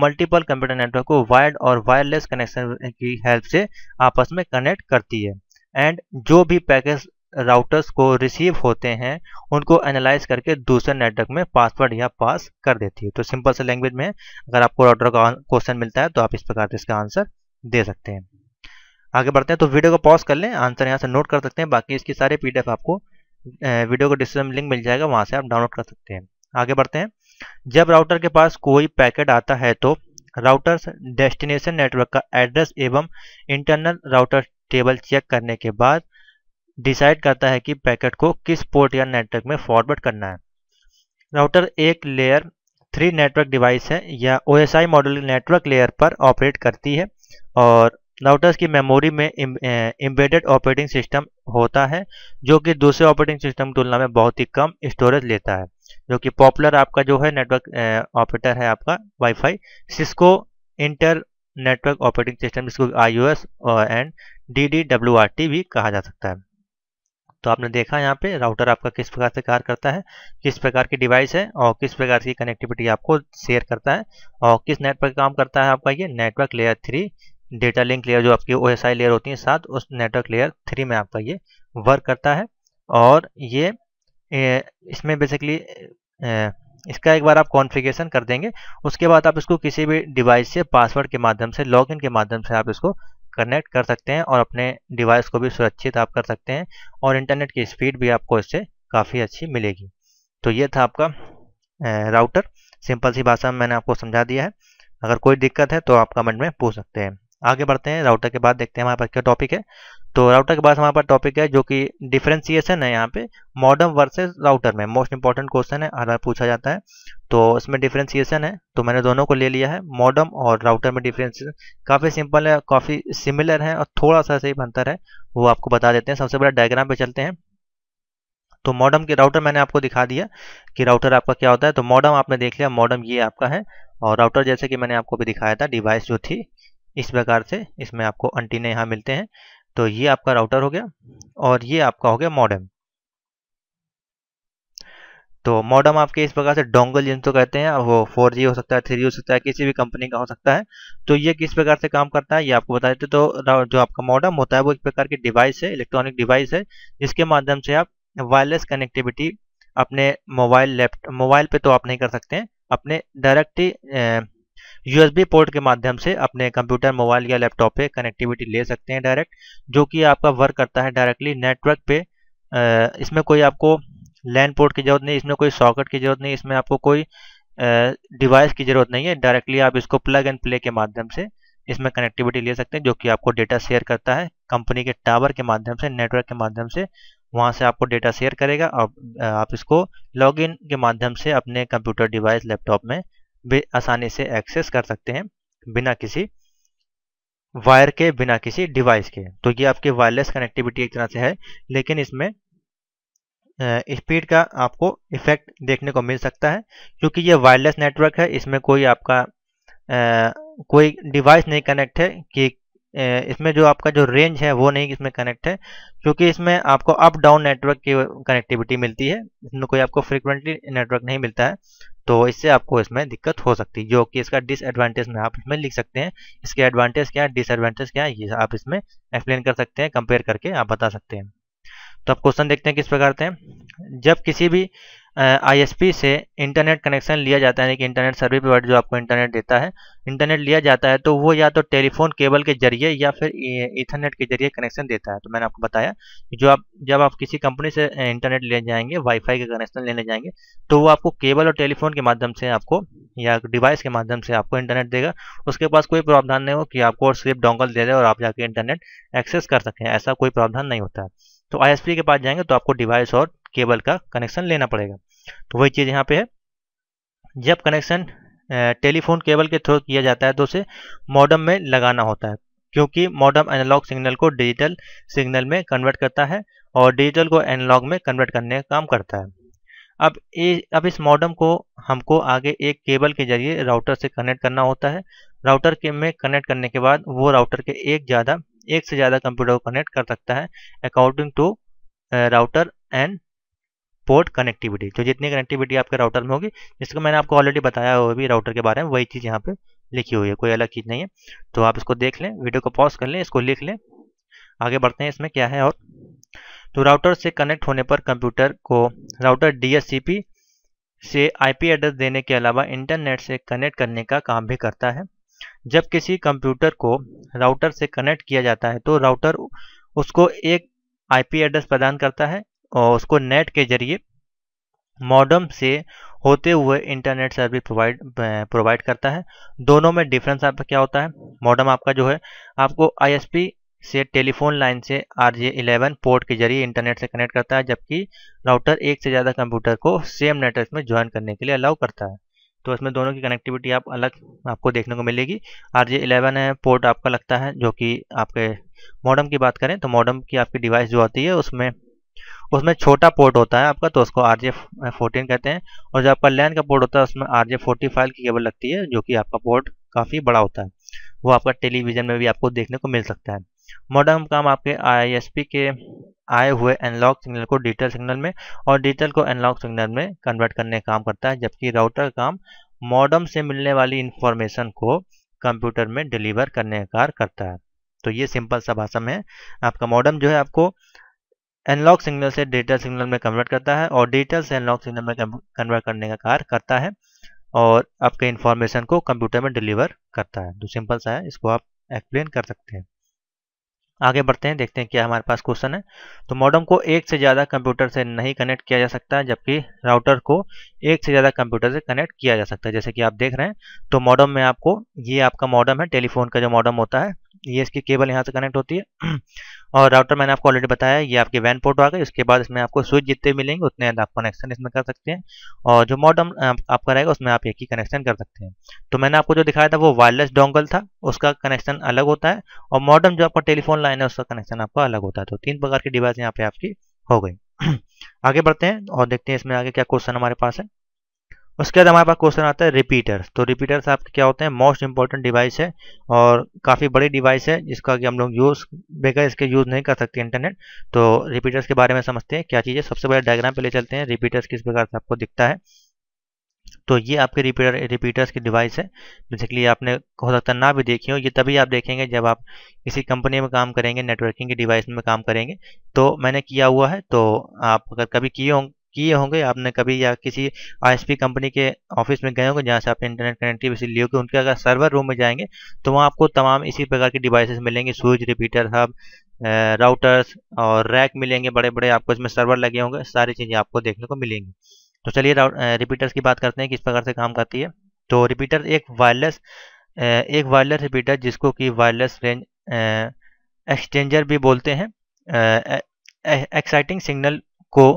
मल्टीपल कंप्यूटर नेटवर्क को वायर्ड और वायरलेस कनेक्शन की हेल्प से आपस में कनेक्ट करती है एंड जो भी पैकेज राउटर्स को रिसीव होते हैं उनको एनालाइज करके दूसरे नेटवर्क में पासवर्ड या पास कर देती है तो सिंपल से लैंग्वेज में अगर आपको राउटर का क्वेश्चन मिलता है तो आप इस प्रकार से इसका आंसर दे सकते हैं आगे बढ़ते हैं तो वीडियो को पॉज कर लें आंसर यहाँ से नोट कर सकते हैं बाकी इसकी सारे पीडीएफ आपको वीडियो को डिस्क्रिप्शन लिंक मिल जाएगा वहाँ से आप डाउनलोड कर सकते हैं आगे बढ़ते हैं जब राउटर के पास कोई पैकेट आता है तो राउटर डेस्टिनेशन नेटवर्क का एड्रेस एवं इंटरनल राउटर टेबल चेक करने के बाद डिसाइड करता है कि पैकेट को किस पोर्ट या नेटवर्क में फॉरवर्ड करना है राउटर एक लेयर थ्री नेटवर्क डिवाइस है या O S I model network layer पर ऑपरेट करती है और राउटर्स की मेमोरी में एम्बेडेड ऑपरेटिंग सिस्टम होता है जो कि दूसरे ऑपरेटिंग सिस्टम की तुलना में बहुत ही कम स्टोरेज लेता है जो कि पॉपुलर आपका जो है नेटवर्क ऑपरेटर है आपका wifi Cisco internetwork operating system जिसको आईओएस एंड डी भी कहा जा सकता है तो आपने देखा यहाँ पे राउटर आपका किस प्रकार से कार्य करता है किस प्रकार की डिवाइस है और किस प्रकार की कनेक्टिविटी आपको शेयर करता है और किस नेटवर्क काम करता है आपका ये network layer three data link layer जो आपकी ओ लेयर होती है साथ उस नेटवर्क लेयर थ्री में आपका ये वर्क करता है और ये इसमें बेसिकली इसका एक बार आप कॉन्फ़िगरेशन कर देंगे उसके बाद आप इसको किसी भी डिवाइस से पासवर्ड के माध्यम से लॉगिन के माध्यम से आप इसको कनेक्ट कर सकते हैं और अपने डिवाइस को भी सुरक्षित आप कर सकते हैं और इंटरनेट की स्पीड भी आपको इससे काफ़ी अच्छी मिलेगी तो ये था आपका राउटर सिंपल सी भाषा में मैंने आपको समझा दिया है अगर कोई दिक्कत है तो आप कमेंट में पूछ सकते हैं आगे बढ़ते हैं राउटर के बाद देखते हैं हमारे पास क्या टॉपिक है तो राउटर के बाद हमारे पास टॉपिक है जो कि डिफ्रेंसिएशन है यहाँ पे मॉडर्न वर्सेस राउटर में मोस्ट इंपॉर्टेंट क्वेश्चन है हर पूछा जाता है तो इसमें डिफ्रेंसिएशन है तो मैंने दोनों को ले लिया है मॉडर्म और राउटर में डिफ्रेंसिएशन काफ़ी सिंपल है काफ़ी सिमिलर है और थोड़ा सा सही अंतर है वो आपको बता देते हैं सबसे बड़ा डायग्राम पे चलते हैं तो मॉडर्म के राउटर मैंने आपको दिखा दिया कि राउटर आपका क्या होता है तो मॉडर्म आपने देख लिया मॉडर्म ये आपका है और राउटर जैसे कि मैंने आपको भी दिखाया था डिवाइस जो थी इस प्रकार से इसमें आपको अंटीने यहाँ मिलते हैं तो ये आपका राउटर हो गया और ये आपका हो गया मॉडम तो मॉडम आपके इस प्रकार से डोंगल जिनको कहते हैं वो फोर जी हो सकता है थ्री हो सकता है किसी भी कंपनी का हो सकता है तो ये किस प्रकार से काम करता है ये आपको बता देते तो जो आपका मॉडम होता है वो एक प्रकार की डिवाइस है इलेक्ट्रॉनिक डिवाइस है जिसके माध्यम से आप वायरलेस कनेक्टिविटी अपने मोबाइल लैप मोबाइल पे तो आप नहीं कर सकते हैं अपने डायरेक्ट ही यूएसबी पोर्ट के माध्यम से अपने कंप्यूटर मोबाइल या लैपटॉप पे कनेक्टिविटी ले सकते हैं डायरेक्ट जो कि आपका वर्क करता है डायरेक्टली नेटवर्क पे इसमें कोई आपको लैंड पोर्ट की जरूरत नहीं इसमें कोई सॉकेट की जरूरत नहीं इसमें आपको कोई डिवाइस की जरूरत नहीं है डायरेक्टली आप इसको प्लग एंड प्ले के माध्यम से इसमें कनेक्टिविटी ले सकते हैं जो कि आपको डेटा शेयर करता है कंपनी के टावर के माध्यम से नेटवर्क के माध्यम से वहाँ से आपको डेटा शेयर करेगा और आप इसको लॉगिन के माध्यम से अपने कंप्यूटर डिवाइस लैपटॉप में आसानी से एक्सेस कर सकते हैं बिना किसी वायर के बिना किसी डिवाइस के तो ये आपकी वायरलेस कनेक्टिविटी एक तरह से है लेकिन इसमें स्पीड का आपको इफेक्ट देखने को मिल सकता है क्योंकि ये वायरलेस नेटवर्क है इसमें कोई आपका आ, कोई डिवाइस नहीं कनेक्ट है कि इसमें जो आपका जो रेंज है वो नहीं इसमें कनेक्ट है क्योंकि इसमें आपको अप डाउन नेटवर्क की कनेक्टिविटी मिलती है इसमें कोई आपको फ्रिक्वेंटली नेटवर्क नहीं मिलता है तो इससे आपको इसमें दिक्कत हो सकती है जो कि इसका डिसएडवांटेज में आप इसमें लिख सकते हैं इसके एडवांटेज क्या है डिसएडवांटेज क्या है ये आप इसमें एक्सप्लेन कर सकते हैं कंपेयर करके आप बता सकते हैं तो आप क्वेश्चन देखते हैं किस प्रकार से जब किसी भी आईएसपी से इंटरनेट कनेक्शन लिया जाता है यानी कि इंटरनेट सर्विस प्रोवाइडर जो आपको इंटरनेट देता है इंटरनेट लिया जाता है तो वो या तो टेलीफोन केबल के जरिए या फिर इथरनेट के जरिए कनेक्शन देता है तो मैंने आपको बताया कि जो आप जब आप किसी कंपनी से इंटरनेट ले जाएंगे वाईफाई का कनेक्शन लेने जाएंगे तो वो आपको केबल और टेलीफोन के माध्यम से आपको या डिवाइस के माध्यम से आपको इंटरनेट देगा उसके पास कोई प्रावधान नहीं हो कि आपको सिर्फ डोंगल दे दे और आप जाके इंटरनेट एक्सेस कर सकें ऐसा कोई प्रावधान नहीं होता है तो आई के पास जाएंगे तो आपको डिवाइस और केबल का कनेक्शन लेना पड़ेगा तो वही चीज़ यहाँ पे है जब कनेक्शन टेलीफोन केबल के थ्रू किया जाता है तो उसे मॉडम में लगाना होता है क्योंकि मॉडम एनालॉग सिग्नल को डिजिटल सिग्नल में कन्वर्ट करता है और डिजिटल को एनालॉग में कन्वर्ट करने का काम करता है अब ए, अब इस मॉडम को हमको आगे एक केबल के जरिए राउटर से कनेक्ट करना होता है राउटर के में कनेक्ट करने के बाद वो राउटर के एक ज़्यादा एक से ज़्यादा कंप्यूटर को कनेक्ट कर सकता है according to router and port connectivity जो तो जितनी कनेक्टिविटी आपके राउटर में होगी जिसको मैंने आपको ऑलरेडी बताया हुआ भी राउटर के बारे में वही चीज़ यहाँ पे लिखी हुई है कोई अलग चीज़ नहीं है तो आप इसको देख लें वीडियो को पॉज कर लें इसको लिख लें आगे बढ़ते हैं इसमें क्या है और तो राउटर से कनेक्ट होने पर कंप्यूटर को राउटर डी से आई एड्रेस देने के अलावा इंटरनेट से कनेक्ट करने का काम भी करता है जब किसी कंप्यूटर को राउटर से कनेक्ट किया जाता है तो राउटर उसको एक आईपी एड्रेस प्रदान करता है उसको नेट के जरिए मॉडम से होते हुए इंटरनेट सर्विस प्रोवाइड प्रोवाइड करता है दोनों में डिफरेंस आपका क्या होता है मॉडम आपका जो है आपको आईएसपी से टेलीफोन लाइन से आर जे इलेवन पोर्ट के जरिए इंटरनेट से कनेक्ट करता है जबकि राउटर एक से ज़्यादा कंप्यूटर को सेम नेटवर्क में ज्वाइन करने के लिए अलाउ करता है तो इसमें दोनों की कनेक्टिविटी आप अलग आपको देखने को मिलेगी आर जे इलेवन है पोर्ट आपका लगता है जो कि आपके मॉडम की बात करें तो मॉडम की आपकी डिवाइस जो आती है उसमें उसमें छोटा पोर्ट होता है आपका तो उसको आर जे फोर्टीन कहते हैं और जो आपका लैन का पोर्ट होता है उसमें आर जे फोर्टी फाइव की केबल लगती है जो कि आपका पोर्ट काफ़ी बड़ा होता है वो आपका टेलीविजन में भी आपको देखने को मिल सकता है मॉडर्न काम आपके आई के आए हुए एनलॉग सिग्नल को डिजिटल सिग्नल में और डिजिटल को एनलॉग सिग्नल में कन्वर्ट करने का काम करता है जबकि राउटर काम मॉडर्म से मिलने वाली इंफॉर्मेशन को कंप्यूटर में डिलीवर करने का कार्य करता है तो ये सिंपल सा भाषा में आपका मॉडर्म जो है आपको एनलॉग सिग्नल से डिजिटल सिग्नल में कन्वर्ट करता है और डिजिटल से एनलॉग सिग्नल में कन्वर्ट करने का कार्य करता है और आपके इंफॉर्मेशन को कंप्यूटर में डिलीवर करता है तो सिंपल सा है इसको आप एक्सप्लेन कर सकते हैं आगे बढ़ते हैं देखते हैं क्या हमारे पास क्वेश्चन है तो मॉडम को एक से ज़्यादा कंप्यूटर से नहीं कनेक्ट किया जा सकता है जबकि राउटर को एक से ज़्यादा कंप्यूटर से कनेक्ट किया जा सकता है जैसे कि आप देख रहे हैं तो मॉडम में आपको ये आपका मॉडम है टेलीफोन का जो मॉडम होता है ये इसकी केबल यहाँ से कनेक्ट होती है और राउटर मैंने आपको ऑलरेडी बताया ये आपके वैन पोर्ट आ गए उसके बाद इसमें आपको स्विच जितने मिलेंगे उतने आप कनेक्शन इसमें कर सकते हैं और जो मॉडम आपका रहेगा उसमें आप एक ही कनेक्शन कर सकते हैं तो मैंने आपको जो दिखाया था वो वायरलेस डोंगल था उसका कनेक्शन अलग होता है और मॉडर्म जो आपका टेलीफोन लाइन है उसका कनेक्शन आपका अलग होता है तो तीन प्रकार की डिवाइस यहाँ पे आपकी हो गई आगे बढ़ते हैं और देखते हैं इसमें आगे क्या क्वेश्चन हमारे पास है उसके बाद हमारे पास क्वेश्चन आता है रिपीटर तो रिपीटर्स आपके क्या होते हैं मोस्ट इंपॉर्टेंट डिवाइस है और काफ़ी बड़ी डिवाइस है जिसका कि हम लोग यूज़ बेकार इसके यूज़ नहीं कर सकते इंटरनेट तो रिपीटर्स के बारे में समझते हैं क्या चीज़ है सबसे पहले डायग्राम पे ले चलते हैं रिपीटर्स किस प्रकार से आपको दिखता है तो ये आपके रिपीटर रिपीटर्स की डिवाइस है बेसिकली आपने हो सकता ना भी देखी हो ये तभी आप देखेंगे जब आप किसी कंपनी में काम करेंगे नेटवर्किंग की डिवाइस में काम करेंगे तो मैंने किया हुआ है तो आप अगर कभी किए किए होंगे आपने कभी या किसी आईएसपी कंपनी के ऑफिस में गए होंगे जहाँ से आप इंटरनेट कनेक्टिविटी लिए होगी उनके अगर सर्वर रूम में जाएंगे तो वहाँ आपको तमाम इसी प्रकार के डिवाइसेस मिलेंगे स्विच रिपीटर हब राउटर्स और रैक मिलेंगे बड़े बड़े आपको इसमें सर्वर लगे होंगे सारी चीज़ें आपको देखने को मिलेंगी तो चलिए रिपीटर्स की बात करते हैं किस प्रकार से काम करती है तो रिपीटर एक वायरलेस एक वायरलेस रिपीटर जिसको कि वायरलेस रेंज एक्सचेंजर भी बोलते हैं एक्साइटिंग सिग्नल को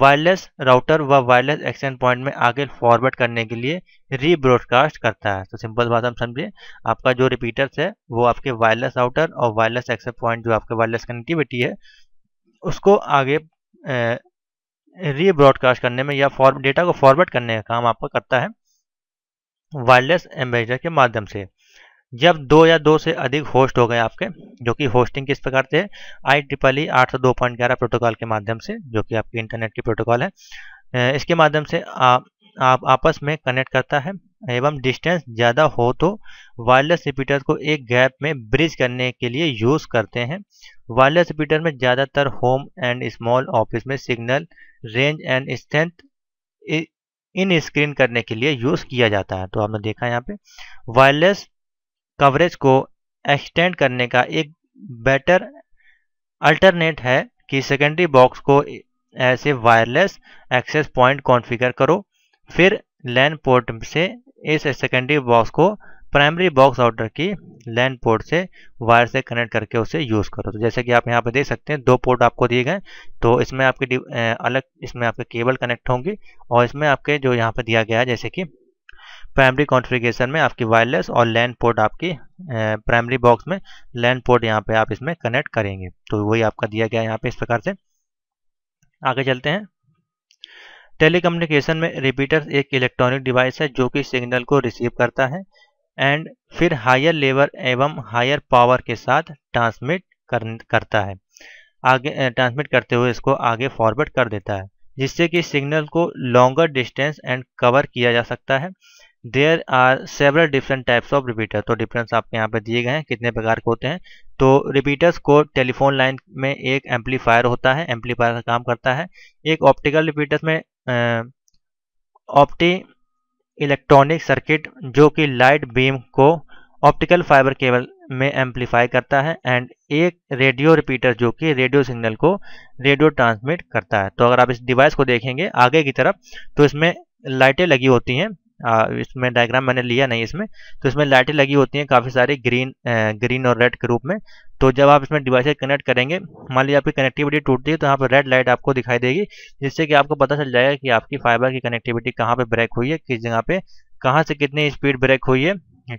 वायरलेस राउटर व वायरलेस एक्सचेंज पॉइंट में आगे फॉरवर्ड करने के लिए रीब्रॉडकास्ट करता है तो सिंपल बात हम समझे आपका जो रिपीटर्स है वो आपके वायरलेस राउटर और वायरलेस एक्सचेंज पॉइंट जो आपके वायरलेस कनेक्टिविटी है उसको आगे रीब्रॉडकास्ट करने में या फॉर डेटा को फॉरवर्ड करने का काम आपका करता है वायरलेस एम्बेसडर के माध्यम से जब दो या दो से अधिक होस्ट हो गए आपके जो कि होस्टिंग किस प्रकार से आई ट्रिपल ई आठ सौ दो पॉइंट ग्यारह प्रोटोकॉल के माध्यम से जो कि आपके इंटरनेट की प्रोटोकॉल है इसके माध्यम से आ, आप आपस में कनेक्ट करता है एवं डिस्टेंस ज़्यादा हो तो वायरलेस रिपीटर को एक गैप में ब्रिज करने के लिए यूज़ करते हैं वायरलेस रिपीटर में ज़्यादातर होम एंड स्मॉल ऑफिस में signal range and strength increase करने के लिए यूज़ किया जाता है तो आपने देखा यहाँ पे वायरलेस कवरेज को एक्सटेंड करने का एक बेटर अल्टरनेट है कि सेकेंडरी बॉक्स को ऐसे वायरलेस एक्सेस पॉइंट कॉन्फ़िगर करो फिर लैन पोर्ट से इस सेकेंडरी बॉक्स को प्राइमरी बॉक्स आउटर की लैन पोर्ट से वायर से कनेक्ट करके उसे यूज़ करो तो जैसे कि आप यहाँ पर देख सकते हैं दो पोर्ट आपको दिए गए तो इसमें आपके अलग इसमें आपके केबल कनेक्ट होंगे और इसमें आपके जो यहाँ पर दिया गया है जैसे कि प्राइमरी कॉन्फ़िगरेशन में आपकी वायरलेस और लैंड पोर्ट आपकी प्राइमरी बॉक्स में लैंड पोर्ट यहाँ पे आप इसमें कनेक्ट करेंगे तो वही आपका दिया गया है यहाँ पे इस प्रकार से आगे चलते हैं टेलीकम्युनिकेशन में रिपीटर एक इलेक्ट्रॉनिक डिवाइस है जो कि सिग्नल को रिसीव करता है एंड फिर हायर लेवल एवं हायर पावर के साथ ट्रांसमिट करता है आगे ट्रांसमिट करते हुए इसको आगे फॉरवर्ड कर देता है जिससे कि सिग्नल को लॉन्गर डिस्टेंस एंड कवर किया जा सकता है there are several different types of repeater तो डिफरेंस आपके यहाँ पर दिए गए हैं कितने प्रकार के होते हैं तो रिपीटर्स को टेलीफोन लाइन में एक एम्पलीफायर होता है एम्पलीफायर का काम करता है एक ऑप्टिकल रिपीटर्स में ऑप्टी इलेक्ट्रॉनिक सर्किट जो कि लाइट बीम को ऑप्टिकल फाइबर केबल में एम्पलीफाई करता है एंड एक रेडियो रिपीटर जो कि रेडियो सिग्नल को रेडियो ट्रांसमिट करता है तो अगर आप इस डिवाइस को देखेंगे आगे की तरफ तो इसमें लाइटें लगी होती हैं आ, इसमें डायग्राम मैंने लिया नहीं इसमें तो इसमें लाइटें लगी होती हैं काफ़ी सारी ग्रीन आ, ग्रीन और रेड के रूप में तो जब आप इसमें डिवाइसेज कनेक्ट करेंगे मान लीजिए आपकी कनेक्टिविटी टूटती है तो यहाँ पर रेड लाइट आपको दिखाई देगी जिससे कि आपको पता चल जाएगा कि आपकी फाइबर की कनेक्टिविटी कहाँ पर ब्रेक हुई है किस जगह पे कहाँ से कितनी स्पीड ब्रेक हुई है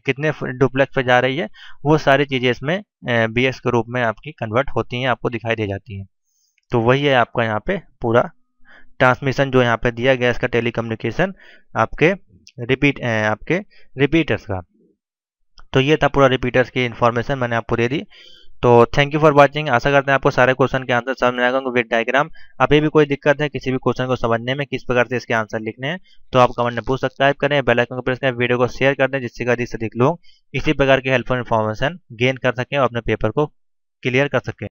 कितने डुप्लेक्स पे जा रही है वो सारी चीज़ें इसमें बी एस के रूप में आपकी कन्वर्ट होती हैं आपको दिखाई दे जाती हैं तो वही है आपका यहाँ पे पूरा ट्रांसमिशन जो यहाँ पे दिया गया इसका टेलीकम्युनिकेशन आपके रिपीट eh, आपके रिपीटर्स का तो ये था पूरा रिपीटर्स की इन्फॉर्मेशन मैंने आपको दे दी तो थैंक यू फॉर वाचिंग आशा करते हैं आपको सारे क्वेश्चन के आंसर समझ में आएगा विद डायग्राम अभी भी कोई दिक्कत है किसी भी क्वेश्चन को समझने में किस प्रकार से इसके आंसर लिखने हैं तो आप कमेंट में पूछ सब्सक्राइब करें बेल आइकन को प्रेस करें वीडियो को शेयर कर दें जिससे अधिक से अधिक लोग इसी प्रकार की हेल्पफुल इन्फॉर्मेशन गेन कर सकें और अपने पेपर को क्लियर कर सकें